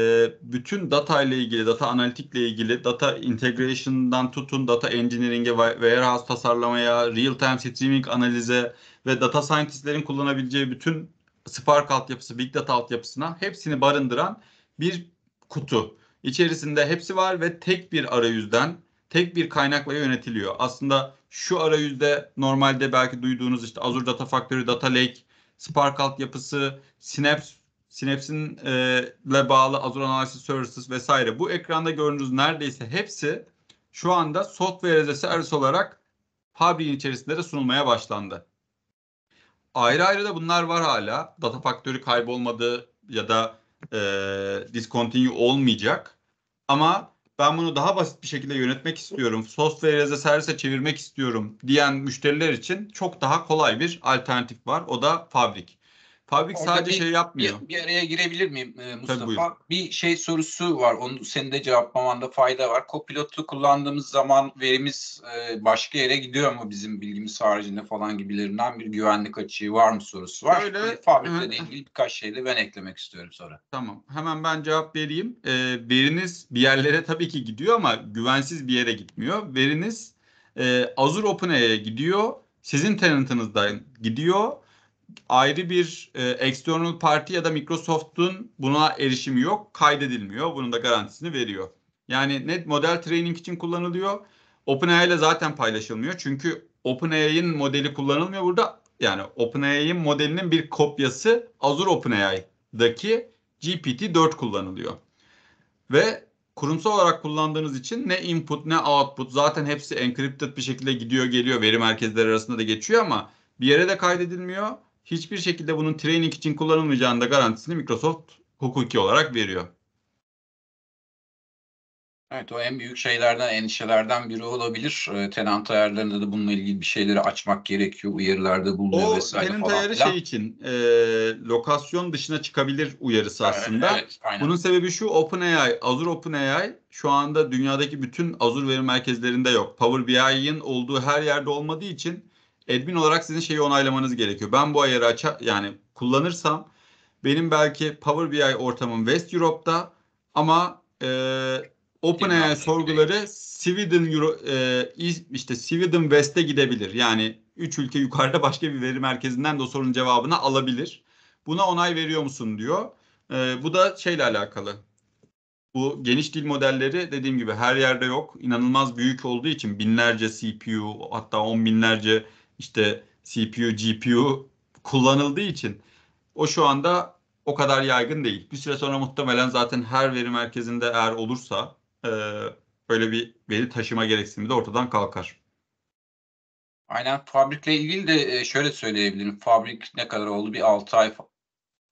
bütün data ile ilgili, data analitikle ilgili, data integration'dan tutun, data engineering'e, warehouse tasarlamaya, real time streaming analize ve data scientist'lerin kullanabileceği bütün Spark altyapısı, Big Data altyapısına hepsini barındıran bir kutu. İçerisinde hepsi var ve tek bir arayüzden, tek bir kaynakla yönetiliyor. Aslında şu arayüzde normalde belki duyduğunuz işte Azure Data Factory, Data Lake, Spark altyapısı, Synapse ile bağlı Azure Analysis Services vesaire bu ekranda gördüğünüz neredeyse hepsi şu anda software as a service olarak fabriğin içerisinde de sunulmaya başlandı. Ayrı ayrı da bunlar var hala. Data faktörü kaybolmadı ya da e, discontinue olmayacak. Ama ben bunu daha basit bir şekilde yönetmek istiyorum, software as a service'e çevirmek istiyorum diyen müşteriler için çok daha kolay bir alternatif var. O da Fabrik. Fabrik Orada sadece bir, şey yapmıyor. Bir, bir araya girebilir miyim e, Mustafa? bir şey sorusu var. Onu senin de cevaplamanda fayda var. Kopilotlu kullandığımız zaman verimiz e, başka yere gidiyor mu bizim bilgimiz haricinde falan gibilerinden bir güvenlik açığı var mı sorusu var. Şöyle, fabrikle de ilgili birkaç şey de ben eklemek istiyorum sonra. Tamam. Hemen ben cevap vereyim. E, veriniz bir yerlere tabii ki gidiyor ama güvensiz bir yere gitmiyor. Veriniz e, Azure OpenAI'ye gidiyor. Sizin tenantınızdan gidiyor ayrı bir e, external party ya da Microsoft'un buna erişimi yok, kaydedilmiyor. Bunun da garantisini veriyor. Yani net model training için kullanılıyor. OpenAI ile zaten paylaşılmıyor. Çünkü OpenAI'nin modeli kullanılmıyor burada. Yani OpenAI'nin modelinin bir kopyası Azure OpenAI'daki GPT-4 kullanılıyor. Ve kurumsal olarak kullandığınız için ne input ne output zaten hepsi encrypted bir şekilde gidiyor geliyor veri merkezleri arasında da geçiyor ama bir yere de kaydedilmiyor hiçbir şekilde bunun training için kullanılmayacağını da garantisini Microsoft hukuki olarak veriyor. Evet o en büyük şeylerden, endişelerden biri olabilir. E, tenant ayarlarında da bununla ilgili bir şeyleri açmak gerekiyor. Uyarılarda bulunuyor o, vesaire falan. O tenant ayarı şey için e, lokasyon dışına çıkabilir uyarısı aslında. Evet, evet, aynen. Bunun sebebi şu OpenAI, Azure OpenAI şu anda dünyadaki bütün Azure veri merkezlerinde yok. Power BI'in olduğu her yerde olmadığı için admin olarak sizin şeyi onaylamanız gerekiyor. Ben bu ayarı aç yani kullanırsam benim belki Power BI ortamım West Europe'da ama e, OpenAI sorguları Sweden Euro, e, işte Sweden West'e gidebilir. Yani üç ülke yukarıda başka bir veri merkezinden de o sorunun cevabını alabilir. Buna onay veriyor musun diyor. E, bu da şeyle alakalı. Bu geniş dil modelleri dediğim gibi her yerde yok. İnanılmaz büyük olduğu için binlerce CPU hatta on binlerce işte CPU, GPU kullanıldığı için o şu anda o kadar yaygın değil. Bir süre sonra muhtemelen zaten her veri merkezinde eğer olursa e, böyle bir veri taşıma gereksinimi de ortadan kalkar. Aynen fabrikle ilgili de e, şöyle söyleyebilirim. Fabrik ne kadar oldu? Bir 6 ay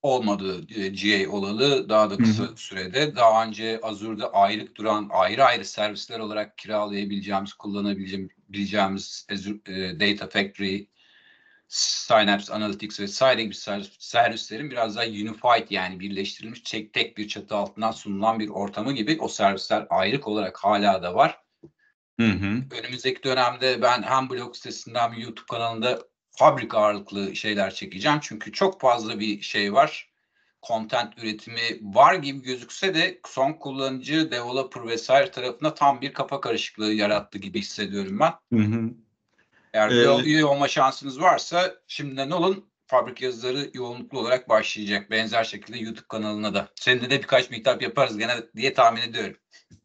olmadı e, GA olalı daha da kısa Hı-hı. sürede. Daha önce Azure'da ayrık duran ayrı ayrı servisler olarak kiralayabileceğimiz, kullanabileceğimiz Azure e, Data Factory, Synapse Analytics ve gibi servislerin biraz daha unified yani birleştirilmiş tek tek bir çatı altından sunulan bir ortamı gibi o servisler ayrık olarak hala da var. Hı hı. Önümüzdeki dönemde ben hem blog sitesinden hem YouTube kanalında Fabrika ağırlıklı şeyler çekeceğim. Çünkü çok fazla bir şey var. Content üretimi var gibi gözükse de son kullanıcı, developer vesaire tarafına tam bir kafa karışıklığı yarattı gibi hissediyorum ben. Hı hı. Eğer ee, üye olma şansınız varsa şimdiden olun. Fabrik yazıları yoğunluklu olarak başlayacak. Benzer şekilde YouTube kanalına da. Seninle de birkaç miktar yaparız gene diye tahmin ediyorum.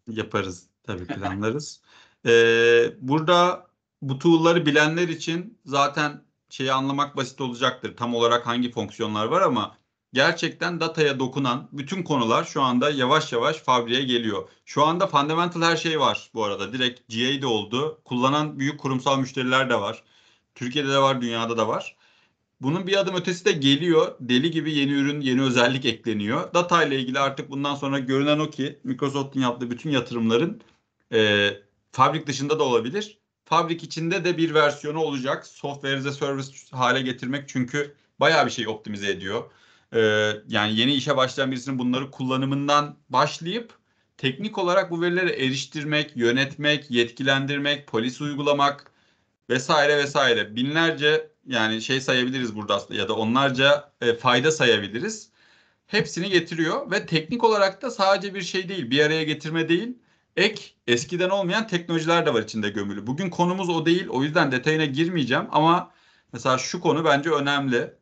Yaparız. Tabii planlarız. ee, burada bu tool'ları bilenler için zaten şeyi anlamak basit olacaktır. Tam olarak hangi fonksiyonlar var ama gerçekten dataya dokunan bütün konular şu anda yavaş yavaş fabriye geliyor. Şu anda fundamental her şey var bu arada. Direkt GA de oldu. Kullanan büyük kurumsal müşteriler de var. Türkiye'de de var, dünyada da var. Bunun bir adım ötesi de geliyor. Deli gibi yeni ürün, yeni özellik ekleniyor. Data ile ilgili artık bundan sonra görünen o ki Microsoft'un yaptığı bütün yatırımların e, fabrik dışında da olabilir Fabrik içinde de bir versiyonu olacak. Software as a service hale getirmek çünkü bayağı bir şey optimize ediyor. Ee, yani yeni işe başlayan birisinin bunları kullanımından başlayıp teknik olarak bu verileri eriştirmek, yönetmek, yetkilendirmek, polis uygulamak vesaire vesaire binlerce yani şey sayabiliriz burada aslında ya da onlarca e, fayda sayabiliriz. Hepsini getiriyor ve teknik olarak da sadece bir şey değil, bir araya getirme değil ek eskiden olmayan teknolojiler de var içinde gömülü. Bugün konumuz o değil. O yüzden detayına girmeyeceğim ama mesela şu konu bence önemli.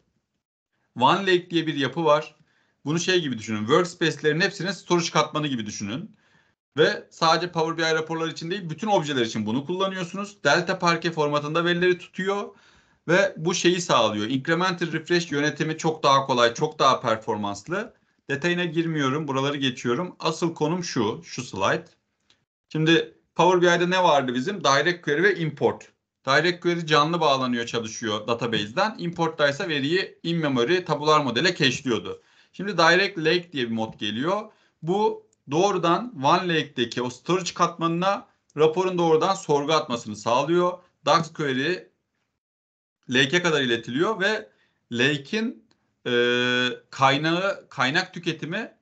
One Lake diye bir yapı var. Bunu şey gibi düşünün. Workspace'lerin hepsinin storage katmanı gibi düşünün. Ve sadece Power BI raporları için değil, bütün objeler için bunu kullanıyorsunuz. Delta Parke formatında verileri tutuyor ve bu şeyi sağlıyor. Incremental refresh yönetimi çok daha kolay, çok daha performanslı. Detayına girmiyorum, buraları geçiyorum. Asıl konum şu, şu slide. Şimdi Power BI'de ne vardı bizim? Direct query ve import. Direct query canlı bağlanıyor çalışıyor database'den. importdaysa veriyi in memory tabular modele keşliyordu. Şimdi direct lake diye bir mod geliyor. Bu doğrudan lake'deki o storage katmanına raporun doğrudan sorgu atmasını sağlıyor. DAX query lake'e kadar iletiliyor ve lake'in e, kaynağı kaynak tüketimi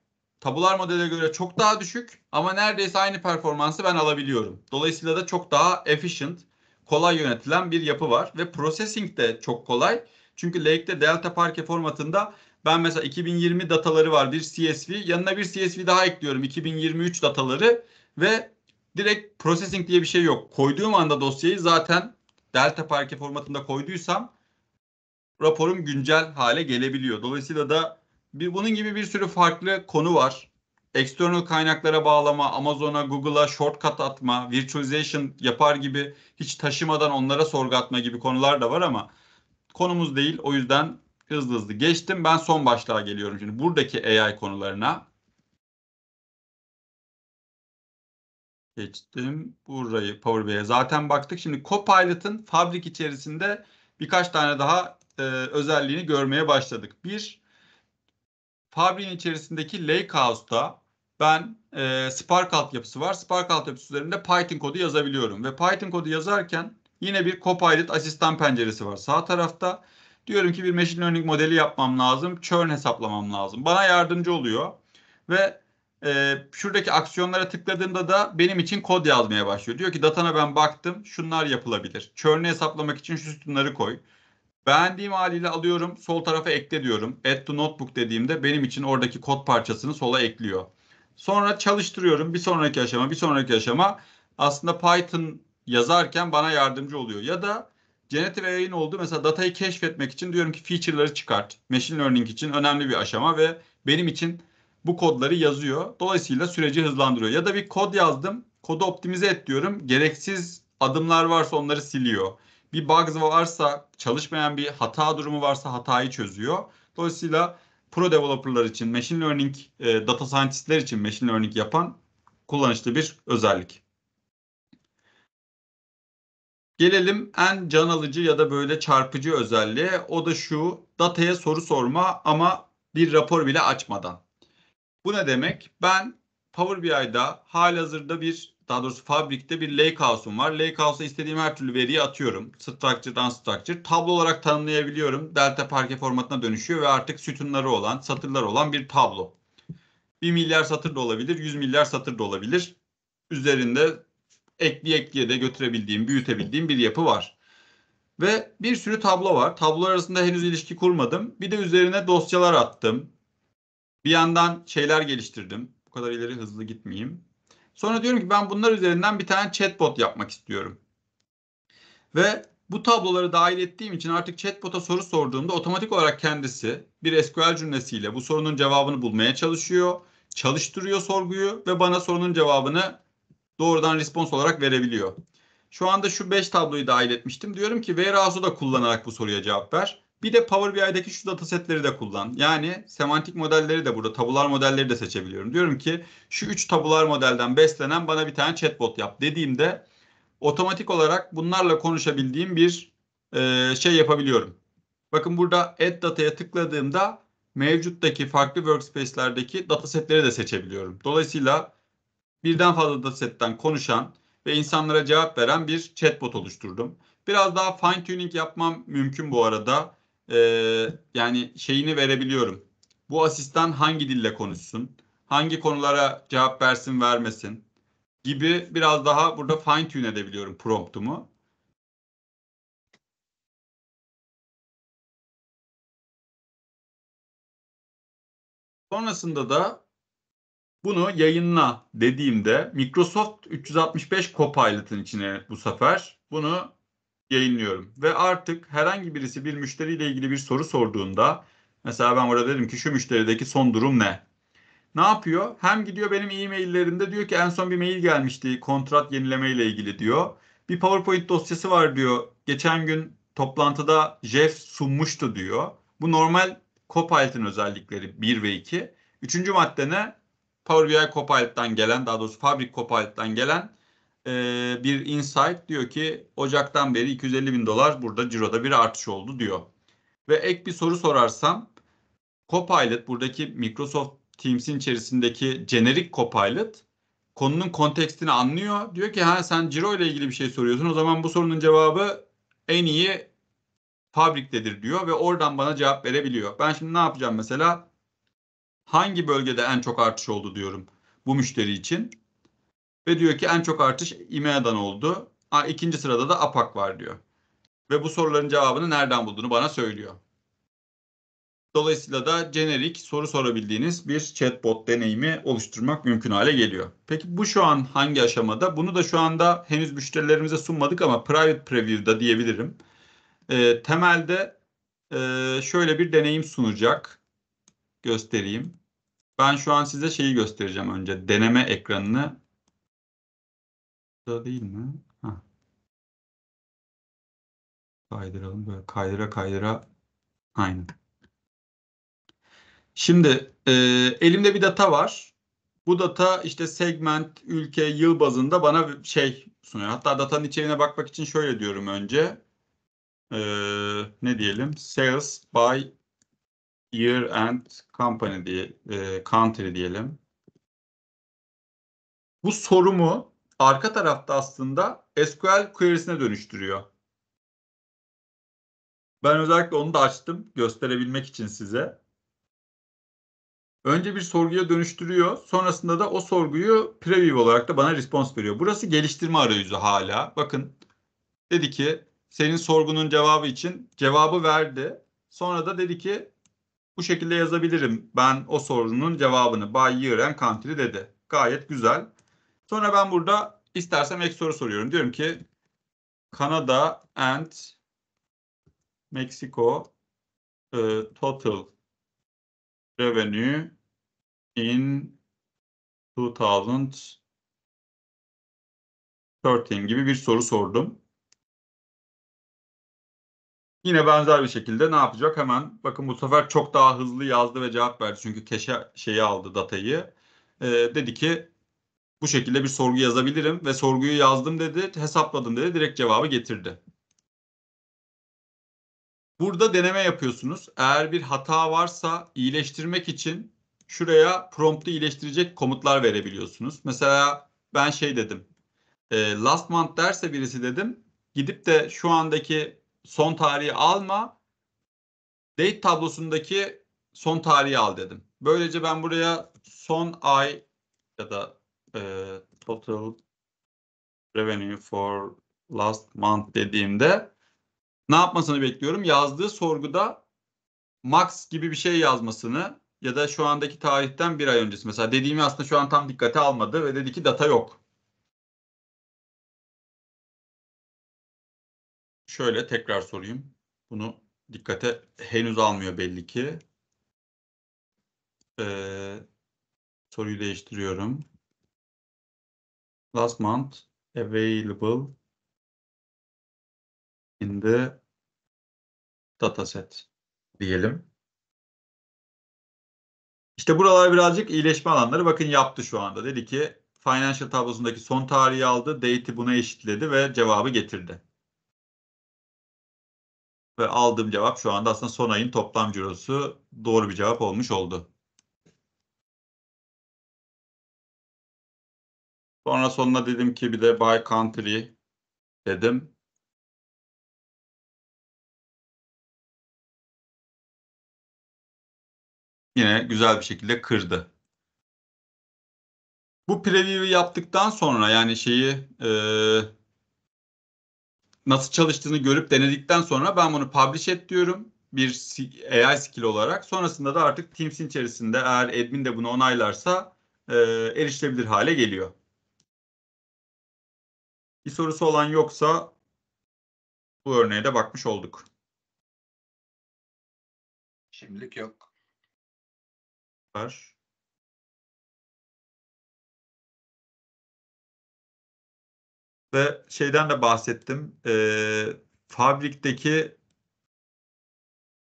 tabular modele göre çok daha düşük ama neredeyse aynı performansı ben alabiliyorum. Dolayısıyla da çok daha efficient, kolay yönetilen bir yapı var ve processing de çok kolay. Çünkü Lake'de Delta Parke formatında ben mesela 2020 dataları var bir CSV yanına bir CSV daha ekliyorum 2023 dataları ve direkt processing diye bir şey yok. Koyduğum anda dosyayı zaten Delta Parke formatında koyduysam raporum güncel hale gelebiliyor. Dolayısıyla da bir, bunun gibi bir sürü farklı konu var. External kaynaklara bağlama, Amazon'a, Google'a shortcut atma, virtualization yapar gibi hiç taşımadan onlara sorgu atma gibi konular da var ama konumuz değil. O yüzden hızlı hızlı geçtim. Ben son başlığa geliyorum şimdi buradaki AI konularına. Geçtim. Burayı Power BI'ye zaten baktık. Şimdi Copilot'ın fabrik içerisinde birkaç tane daha e, özelliğini görmeye başladık. Bir, Fabri'nin içerisindeki Lakehouse'da ben e, Spark altyapısı var. Spark altyapısı üzerinde Python kodu yazabiliyorum. Ve Python kodu yazarken yine bir Copilot asistan penceresi var sağ tarafta. Diyorum ki bir machine learning modeli yapmam lazım. Churn hesaplamam lazım. Bana yardımcı oluyor. Ve e, şuradaki aksiyonlara tıkladığımda da benim için kod yazmaya başlıyor. Diyor ki datana ben baktım şunlar yapılabilir. Churn'ü hesaplamak için şu sütunları koy. Beğendiğim haliyle alıyorum. Sol tarafa ekle diyorum. Add to notebook dediğimde benim için oradaki kod parçasını sola ekliyor. Sonra çalıştırıyorum. Bir sonraki aşama, bir sonraki aşama aslında Python yazarken bana yardımcı oluyor. Ya da Generative yayın oldu mesela datayı keşfetmek için diyorum ki feature'ları çıkart. Machine Learning için önemli bir aşama ve benim için bu kodları yazıyor. Dolayısıyla süreci hızlandırıyor. Ya da bir kod yazdım, kodu optimize et diyorum. Gereksiz adımlar varsa onları siliyor bir bug varsa, çalışmayan bir hata durumu varsa hatayı çözüyor. Dolayısıyla pro developerlar için, machine learning, e, data scientistler için machine learning yapan kullanışlı bir özellik. Gelelim en can alıcı ya da böyle çarpıcı özelliğe. O da şu, dataya soru sorma ama bir rapor bile açmadan. Bu ne demek? Ben Power BI'da halihazırda bir daha doğrusu fabrikte bir lake house'um var. Lake house'a istediğim her türlü veriyi atıyorum. Structured, unstructured. Tablo olarak tanımlayabiliyorum. Delta parke formatına dönüşüyor ve artık sütunları olan, satırlar olan bir tablo. 1 milyar satır da olabilir, 100 milyar satır da olabilir. Üzerinde ekli ekliye de götürebildiğim, büyütebildiğim bir yapı var. Ve bir sürü tablo var. Tablolar arasında henüz ilişki kurmadım. Bir de üzerine dosyalar attım. Bir yandan şeyler geliştirdim. Bu kadar ileri hızlı gitmeyeyim. Sonra diyorum ki ben bunlar üzerinden bir tane chatbot yapmak istiyorum. Ve bu tabloları dahil ettiğim için artık chatbot'a soru sorduğumda otomatik olarak kendisi bir SQL cümlesiyle bu sorunun cevabını bulmaya çalışıyor. Çalıştırıyor sorguyu ve bana sorunun cevabını doğrudan respons olarak verebiliyor. Şu anda şu 5 tabloyu dahil etmiştim. Diyorum ki warehouse'u da kullanarak bu soruya cevap ver. Bir de Power BI'deki şu datasetleri de kullan. Yani semantik modelleri de burada tabular modelleri de seçebiliyorum. Diyorum ki şu 3 tabular modelden beslenen bana bir tane chatbot yap dediğimde otomatik olarak bunlarla konuşabildiğim bir e, şey yapabiliyorum. Bakın burada add data'ya tıkladığımda mevcuttaki farklı workspace'lerdeki datasetleri de seçebiliyorum. Dolayısıyla birden fazla datasetten konuşan ve insanlara cevap veren bir chatbot oluşturdum. Biraz daha fine tuning yapmam mümkün bu arada e, yani şeyini verebiliyorum. Bu asistan hangi dille konuşsun? Hangi konulara cevap versin vermesin? Gibi biraz daha burada fine tune edebiliyorum promptumu. Sonrasında da bunu yayınla dediğimde Microsoft 365 Copilot'ın içine bu sefer bunu yayınlıyorum. Ve artık herhangi birisi bir müşteriyle ilgili bir soru sorduğunda mesela ben orada dedim ki şu müşterideki son durum ne? Ne yapıyor? Hem gidiyor benim e-maillerimde diyor ki en son bir mail gelmişti kontrat yenileme ile ilgili diyor. Bir PowerPoint dosyası var diyor. Geçen gün toplantıda Jeff sunmuştu diyor. Bu normal Copilot'ın özellikleri 1 ve 2. Üçüncü madde ne? Power BI Copilot'tan gelen daha doğrusu Fabric Copilot'tan gelen e, bir insight diyor ki Ocak'tan beri 250 bin dolar burada ciroda bir artış oldu diyor. Ve ek bir soru sorarsam Copilot buradaki Microsoft Teams'in içerisindeki generik Copilot konunun kontekstini anlıyor. Diyor ki ha sen ciro ile ilgili bir şey soruyorsun o zaman bu sorunun cevabı en iyi fabriktedir diyor ve oradan bana cevap verebiliyor. Ben şimdi ne yapacağım mesela? Hangi bölgede en çok artış oldu diyorum bu müşteri için? Ve diyor ki en çok artış IMEA'dan oldu. Ha, ikinci sırada da APAK var diyor. Ve bu soruların cevabını nereden bulduğunu bana söylüyor. Dolayısıyla da jenerik soru sorabildiğiniz bir chatbot deneyimi oluşturmak mümkün hale geliyor. Peki bu şu an hangi aşamada? Bunu da şu anda henüz müşterilerimize sunmadık ama private preview'da diyebilirim. E, temelde e, şöyle bir deneyim sunacak. Göstereyim. Ben şu an size şeyi göstereceğim önce. Deneme ekranını da değil mi? Heh. Kaydıralım böyle kaydıra kaydıra. Aynen. Şimdi e, elimde bir data var. Bu data işte segment, ülke, yıl bazında bana şey sunuyor. Hatta datanın içeriğine bakmak için şöyle diyorum önce. E, ne diyelim? Sales by year and company diye e, country diyelim. Bu sorumu arka tarafta aslında SQL query'sine dönüştürüyor. Ben özellikle onu da açtım gösterebilmek için size. Önce bir sorguya dönüştürüyor. Sonrasında da o sorguyu preview olarak da bana response veriyor. Burası geliştirme arayüzü hala. Bakın dedi ki senin sorgunun cevabı için cevabı verdi. Sonra da dedi ki bu şekilde yazabilirim ben o sorunun cevabını by year and country dedi. Gayet güzel. Sonra ben burada istersem ek soru soruyorum. Diyorum ki Kanada and Mexico uh, total revenue in 2013 gibi bir soru sordum. Yine benzer bir şekilde ne yapacak hemen bakın bu sefer çok daha hızlı yazdı ve cevap verdi çünkü keşe şeyi aldı datayı. Ee, dedi ki bu şekilde bir sorgu yazabilirim ve sorguyu yazdım dedi, hesapladım dedi, direkt cevabı getirdi. Burada deneme yapıyorsunuz. Eğer bir hata varsa iyileştirmek için şuraya promptu iyileştirecek komutlar verebiliyorsunuz. Mesela ben şey dedim. E, last month derse birisi dedim. Gidip de şu andaki son tarihi alma. Date tablosundaki son tarihi al dedim. Böylece ben buraya son ay ya da e, total revenue for last month dediğimde ne yapmasını bekliyorum? Yazdığı sorguda max gibi bir şey yazmasını ya da şu andaki tarihten bir ay öncesi. Mesela dediğimi aslında şu an tam dikkate almadı ve dedi ki data yok. Şöyle tekrar sorayım. Bunu dikkate henüz almıyor belli ki. Ee, soruyu değiştiriyorum last month available in the dataset diyelim. İşte buralar birazcık iyileşme alanları. Bakın yaptı şu anda. Dedi ki financial tablosundaki son tarihi aldı. Date'i buna eşitledi ve cevabı getirdi. Ve aldığım cevap şu anda aslında son ayın toplam cirosu doğru bir cevap olmuş oldu. Sonra sonuna dedim ki bir de by country dedim. Yine güzel bir şekilde kırdı. Bu preview'i yaptıktan sonra yani şeyi e, nasıl çalıştığını görüp denedikten sonra ben bunu publish et diyorum bir AI skill olarak. Sonrasında da artık Teams'in içerisinde eğer admin de bunu onaylarsa e, erişilebilir hale geliyor. Bir sorusu olan yoksa bu örneğe de bakmış olduk. Şimdilik yok. Var. Ve şeyden de bahsettim. E, fabrikteki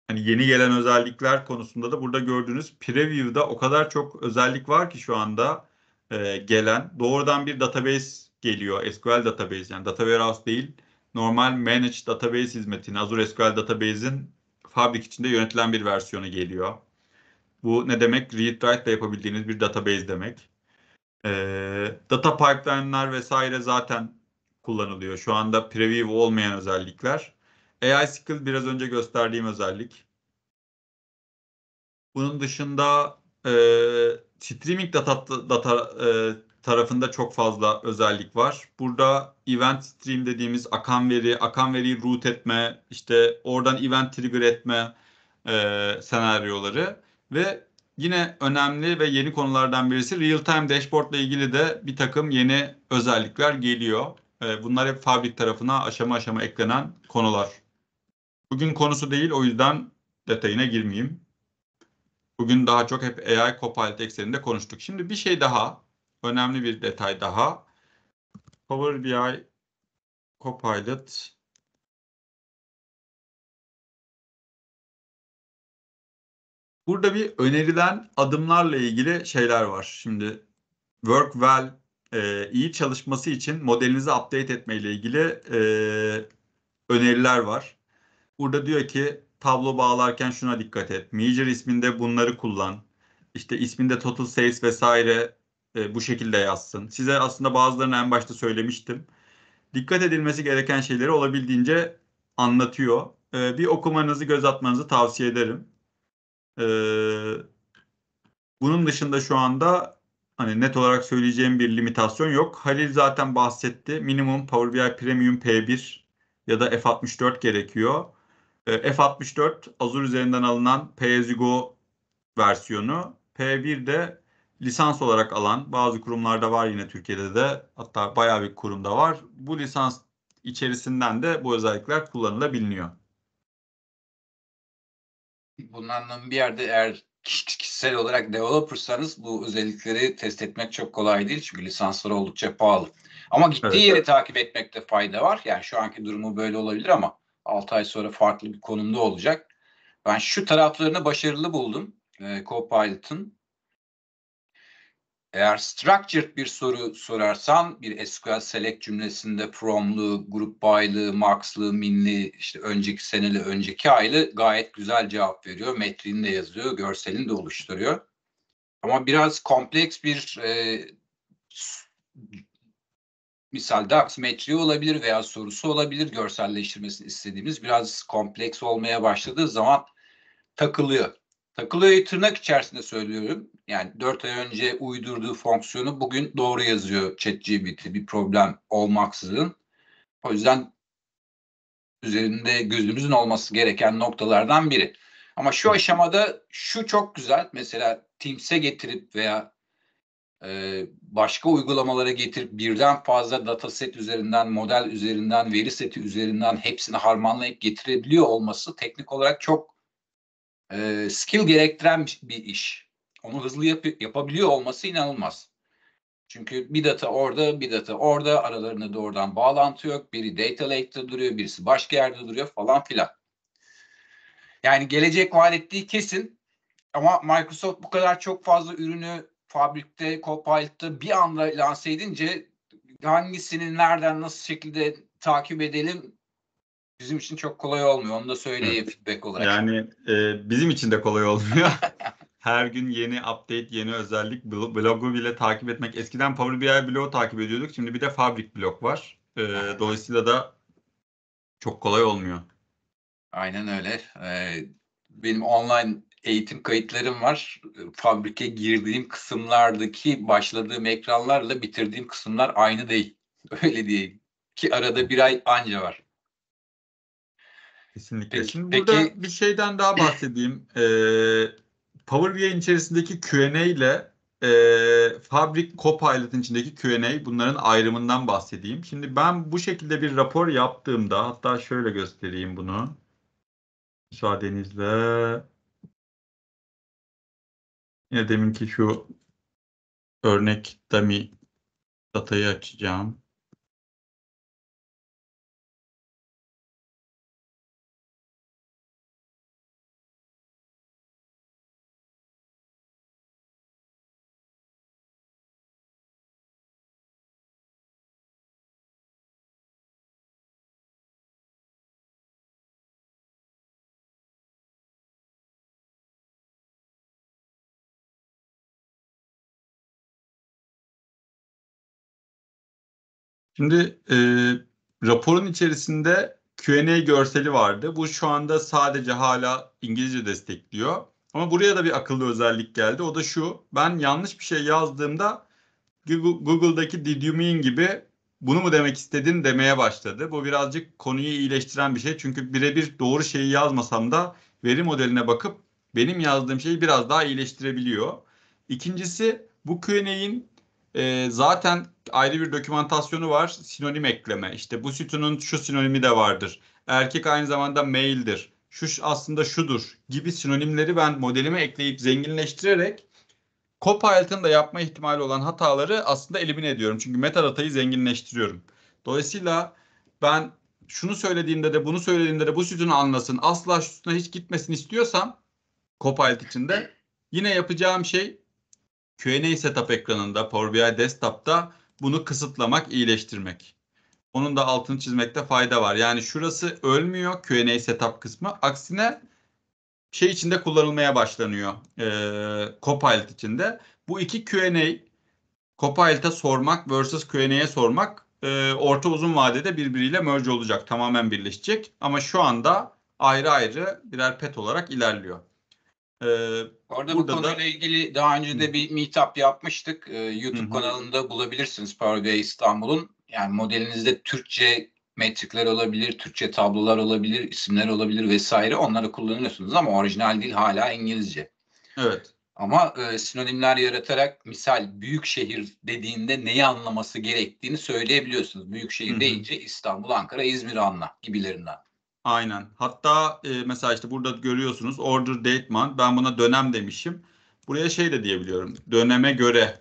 hani yeni gelen özellikler konusunda da burada gördüğünüz preview'da o kadar çok özellik var ki şu anda e, gelen. Doğrudan bir database geliyor SQL database yani data warehouse değil normal managed database hizmetini Azure SQL database'in fabrik içinde yönetilen bir versiyonu geliyor. Bu ne demek? Read write de yapabildiğiniz bir database demek. Ee, data pipeline'lar vesaire zaten kullanılıyor. Şu anda preview olmayan özellikler. AI skill biraz önce gösterdiğim özellik. Bunun dışında e, streaming data, data e, tarafında çok fazla özellik var. Burada event stream dediğimiz akan veri, akan veriyi root etme, işte oradan event trigger etme e, senaryoları ve yine önemli ve yeni konulardan birisi real time dashboard ile ilgili de bir takım yeni özellikler geliyor. E, bunlar hep fabrik tarafına aşama aşama eklenen konular. Bugün konusu değil o yüzden detayına girmeyeyim. Bugün daha çok hep AI Copilot ekseninde konuştuk. Şimdi bir şey daha önemli bir detay daha. Power BI Copilot Burada bir önerilen adımlarla ilgili şeyler var. Şimdi work well e, iyi çalışması için modelinizi update etmeyle ilgili e, öneriler var. Burada diyor ki tablo bağlarken şuna dikkat et. Major isminde bunları kullan. İşte isminde total sales vesaire e, bu şekilde yazsın. Size aslında bazılarını en başta söylemiştim. Dikkat edilmesi gereken şeyleri olabildiğince anlatıyor. E, bir okumanızı, göz atmanızı tavsiye ederim. E, bunun dışında şu anda hani net olarak söyleyeceğim bir limitasyon yok. Halil zaten bahsetti. Minimum Power BI Premium P1 ya da F64 gerekiyor. E, F64 Azure üzerinden alınan pay versiyonu. P1 de lisans olarak alan bazı kurumlarda var yine Türkiye'de de hatta bayağı bir kurumda var. Bu lisans içerisinden de bu özellikler kullanılabiliyor. Bunun bir yerde eğer kişisel olarak developersanız bu özellikleri test etmek çok kolay değil çünkü lisanslar oldukça pahalı. Ama gittiği evet, yeri evet. takip etmekte fayda var. Yani şu anki durumu böyle olabilir ama 6 ay sonra farklı bir konumda olacak. Ben şu taraflarını başarılı buldum e, Copilot'ın. Eğer structured bir soru sorarsan bir SQL select cümlesinde from'lu, grup by'lı, max'lı, min'li, işte önceki seneli, önceki aylı gayet güzel cevap veriyor. Metrini de yazıyor, görselini de oluşturuyor. Ama biraz kompleks bir e, misal DAX metriği olabilir veya sorusu olabilir görselleştirmesini istediğimiz biraz kompleks olmaya başladığı zaman takılıyor. Takılıyor tırnak içerisinde söylüyorum. Yani 4 ay önce uydurduğu fonksiyonu bugün doğru yazıyor ChatGPT bir problem olmaksızın. O yüzden üzerinde gözümüzün olması gereken noktalardan biri. Ama şu aşamada şu çok güzel. Mesela Teams'e getirip veya e, başka uygulamalara getirip birden fazla dataset üzerinden, model üzerinden, veri seti üzerinden hepsini harmanlayıp getirebiliyor olması teknik olarak çok e, skill gerektiren bir iş. Onu hızlı yap- yapabiliyor olması inanılmaz. Çünkü bir data orada, bir data orada, aralarında doğrudan bağlantı yok. Biri data lake'te duruyor, birisi başka yerde duruyor falan filan. Yani gelecek vaat ettiği kesin ama Microsoft bu kadar çok fazla ürünü fabrikte, Copilot'ta bir anda lanse edince hangisini nereden nasıl şekilde takip edelim bizim için çok kolay olmuyor. Onu da söyleyeyim feedback olarak. Yani e, bizim için de kolay olmuyor. Her gün yeni update, yeni özellik. Blogu bile takip etmek. Eskiden Power BI blogu takip ediyorduk. Şimdi bir de Fabric blog var. E, dolayısıyla da çok kolay olmuyor. Aynen öyle. Ee, benim online eğitim kayıtlarım var. Fabrike girdiğim kısımlardaki başladığım ekranlarla bitirdiğim kısımlar aynı değil. Öyle değil. Ki arada bir ay anca var. Kesinlikle. Peki, Şimdi peki... burada bir şeyden daha bahsedeyim. Ee, Power BI içerisindeki Q&A ile e, Fabric Copilot'ın içindeki Q&A bunların ayrımından bahsedeyim. Şimdi ben bu şekilde bir rapor yaptığımda hatta şöyle göstereyim bunu. Müsaadenizle. Yine deminki şu örnek dummy datayı açacağım. Şimdi e, raporun içerisinde Q&A görseli vardı. Bu şu anda sadece hala İngilizce destekliyor. Ama buraya da bir akıllı özellik geldi. O da şu. Ben yanlış bir şey yazdığımda Google'daki did you mean gibi bunu mu demek istedin demeye başladı. Bu birazcık konuyu iyileştiren bir şey. Çünkü birebir doğru şeyi yazmasam da veri modeline bakıp benim yazdığım şeyi biraz daha iyileştirebiliyor. İkincisi bu Q&A'in e, zaten ayrı bir dokümantasyonu var. Sinonim ekleme. İşte bu sütunun şu sinonimi de vardır. Erkek aynı zamanda maildir. Şu aslında şudur gibi sinonimleri ben modelime ekleyip zenginleştirerek Copilot'ın da yapma ihtimali olan hataları aslında elimine ediyorum. Çünkü metadatayı zenginleştiriyorum. Dolayısıyla ben şunu söylediğimde de bunu söylediğimde de bu sütunu anlasın. Asla sütuna hiç gitmesin istiyorsam Copilot içinde yine yapacağım şey Q&A setup ekranında Power BI desktop'ta bunu kısıtlamak, iyileştirmek. Onun da altını çizmekte fayda var. Yani şurası ölmüyor Q&A setup kısmı. Aksine şey içinde kullanılmaya başlanıyor. E, Copilot içinde. Bu iki Q&A Copilot'a sormak versus Q&A'ye sormak e, orta uzun vadede birbiriyle merge olacak. Tamamen birleşecek. Ama şu anda ayrı ayrı birer pet olarak ilerliyor. Ee, Orada bu konuyla da... ilgili daha önce de bir meetup yapmıştık. Ee, YouTube Hı-hı. kanalında bulabilirsiniz Power BI İstanbul'un. Yani modelinizde Türkçe metrikler olabilir, Türkçe tablolar olabilir, isimler olabilir vesaire. Onları kullanıyorsunuz ama orijinal dil hala İngilizce. Evet. Ama e, sinonimler yaratarak misal büyük şehir dediğinde neyi anlaması gerektiğini söyleyebiliyorsunuz. Büyük şehir Hı-hı. deyince İstanbul, Ankara, İzmir anla gibilerinden. Aynen. Hatta e, mesela işte burada görüyorsunuz order date month. Ben buna dönem demişim. Buraya şey de diyebiliyorum. Döneme göre.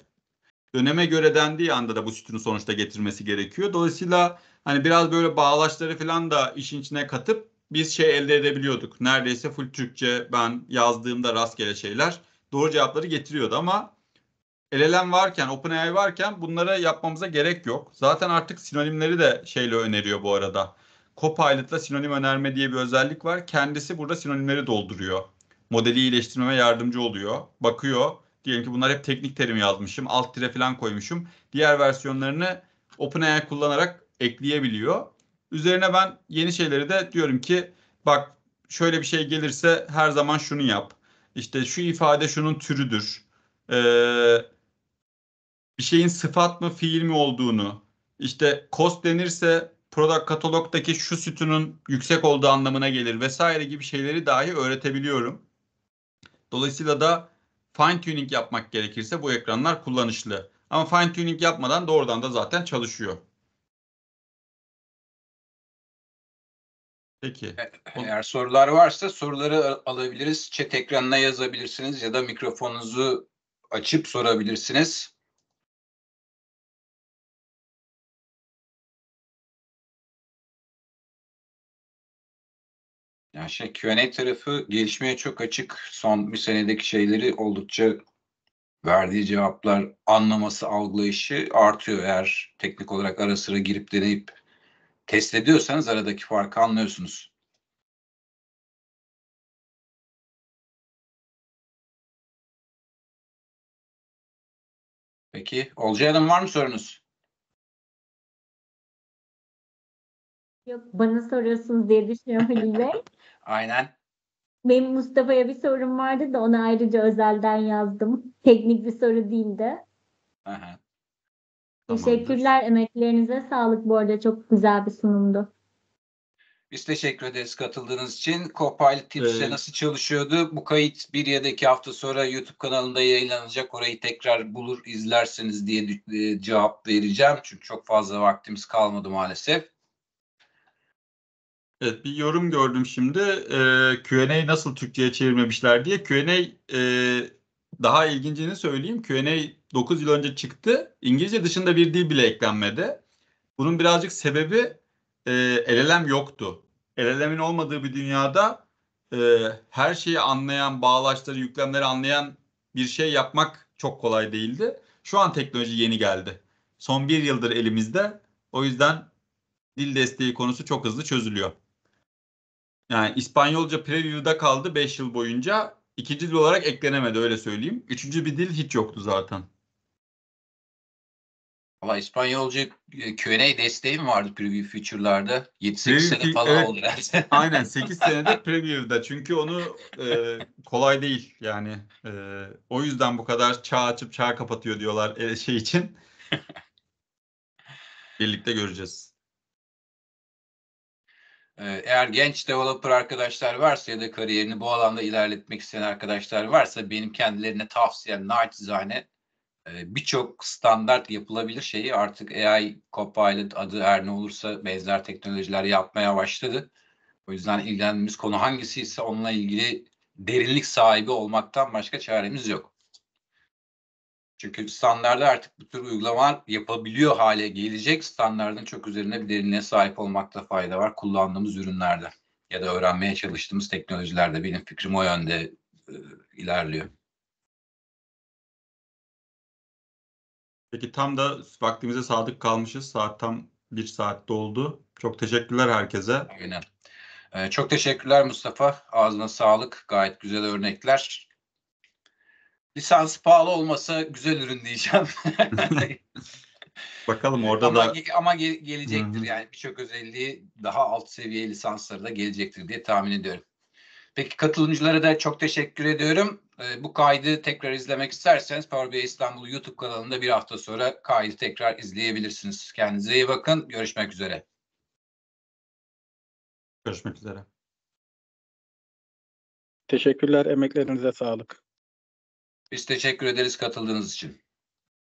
Döneme göre dendiği anda da bu sütunu sonuçta getirmesi gerekiyor. Dolayısıyla hani biraz böyle bağlaçları falan da işin içine katıp biz şey elde edebiliyorduk. Neredeyse full Türkçe ben yazdığımda rastgele şeyler doğru cevapları getiriyordu ama LLM varken, OpenAI varken bunlara yapmamıza gerek yok. Zaten artık sinonimleri de şeyle öneriyor bu arada. Copilot'la sinonim önerme diye bir özellik var. Kendisi burada sinonimleri dolduruyor. Modeli iyileştirmeme yardımcı oluyor. Bakıyor. Diyelim ki bunlar hep teknik terim yazmışım. Alt tire falan koymuşum. Diğer versiyonlarını OpenAI kullanarak ekleyebiliyor. Üzerine ben yeni şeyleri de diyorum ki bak şöyle bir şey gelirse her zaman şunu yap. İşte şu ifade şunun türüdür. Ee, bir şeyin sıfat mı fiil mi olduğunu işte cost denirse product katalogdaki şu sütunun yüksek olduğu anlamına gelir vesaire gibi şeyleri dahi öğretebiliyorum. Dolayısıyla da fine tuning yapmak gerekirse bu ekranlar kullanışlı. Ama fine tuning yapmadan doğrudan da zaten çalışıyor. Peki. E, eğer sorular varsa soruları alabiliriz. Chat ekranına yazabilirsiniz ya da mikrofonunuzu açıp sorabilirsiniz. Yani şey Q&A tarafı gelişmeye çok açık. Son bir senedeki şeyleri oldukça verdiği cevaplar anlaması, algılayışı artıyor. Eğer teknik olarak ara sıra girip deneyip test ediyorsanız aradaki farkı anlıyorsunuz. Peki Olcay Hanım var mı sorunuz? Yok bana soruyorsunuz diye düşünüyorum Halil Bey. Aynen. Benim Mustafa'ya bir sorum vardı da onu ayrıca özelden yazdım. Teknik bir soru değildi. Aha. Teşekkürler. Emeklerinize sağlık. Bu arada çok güzel bir sunumdu. Biz teşekkür ederiz katıldığınız için. Copilot Tips'e ee, nasıl çalışıyordu? Bu kayıt bir ya da iki hafta sonra YouTube kanalında yayınlanacak. Orayı tekrar bulur izlerseniz diye e, cevap vereceğim. Çünkü çok fazla vaktimiz kalmadı maalesef. Evet bir yorum gördüm şimdi. E, ee, Q&A'yı nasıl Türkçe'ye çevirmemişler diye. Q&A e, daha ilgincini söyleyeyim. Q&A 9 yıl önce çıktı. İngilizce dışında bir dil bile eklenmedi. Bunun birazcık sebebi e, LLM yoktu. LLM'in olmadığı bir dünyada e, her şeyi anlayan, bağlaçları, yüklemleri anlayan bir şey yapmak çok kolay değildi. Şu an teknoloji yeni geldi. Son bir yıldır elimizde. O yüzden dil desteği konusu çok hızlı çözülüyor. Yani İspanyolca preview'da kaldı 5 yıl boyunca. İkinci dil olarak eklenemedi öyle söyleyeyim. Üçüncü bir dil hiç yoktu zaten. Ama İspanyolca e, Q&A desteği mi vardı preview feature'larda? 7-8 sene falan evet, oldu herhalde. aynen 8 senede preview'da. Çünkü onu e, kolay değil yani. E, o yüzden bu kadar çağ açıp çağ kapatıyor diyorlar e, şey için. Birlikte göreceğiz. Ee, eğer genç developer arkadaşlar varsa ya da kariyerini bu alanda ilerletmek isteyen arkadaşlar varsa benim kendilerine tavsiyem naçizane e, birçok standart yapılabilir şeyi artık AI Copilot adı her ne olursa benzer teknolojiler yapmaya başladı. O yüzden ilgilendiğimiz konu hangisiyse onunla ilgili derinlik sahibi olmaktan başka çaremiz yok. Çünkü standarda artık bu tür uygulamalar yapabiliyor hale gelecek. Standardın çok üzerine bir derinliğe sahip olmakta fayda var kullandığımız ürünlerde ya da öğrenmeye çalıştığımız teknolojilerde. Benim fikrim o yönde e, ilerliyor. Peki tam da vaktimize sadık kalmışız. Saat tam bir saat oldu. Çok teşekkürler herkese. Aynen. Ee, çok teşekkürler Mustafa. Ağzına sağlık. Gayet güzel örnekler lisans pahalı olmasa güzel ürün diyeceğim. Bakalım orada ama, da ama ge- gelecektir yani birçok özelliği daha alt seviye lisansları da gelecektir diye tahmin ediyorum. Peki katılımcılara da çok teşekkür ediyorum. Ee, bu kaydı tekrar izlemek isterseniz Power BI İstanbul YouTube kanalında bir hafta sonra kaydı tekrar izleyebilirsiniz. Kendinize iyi bakın. Görüşmek üzere. Görüşmek üzere. Teşekkürler. Emeklerinize sağlık. Biz teşekkür ederiz katıldığınız için.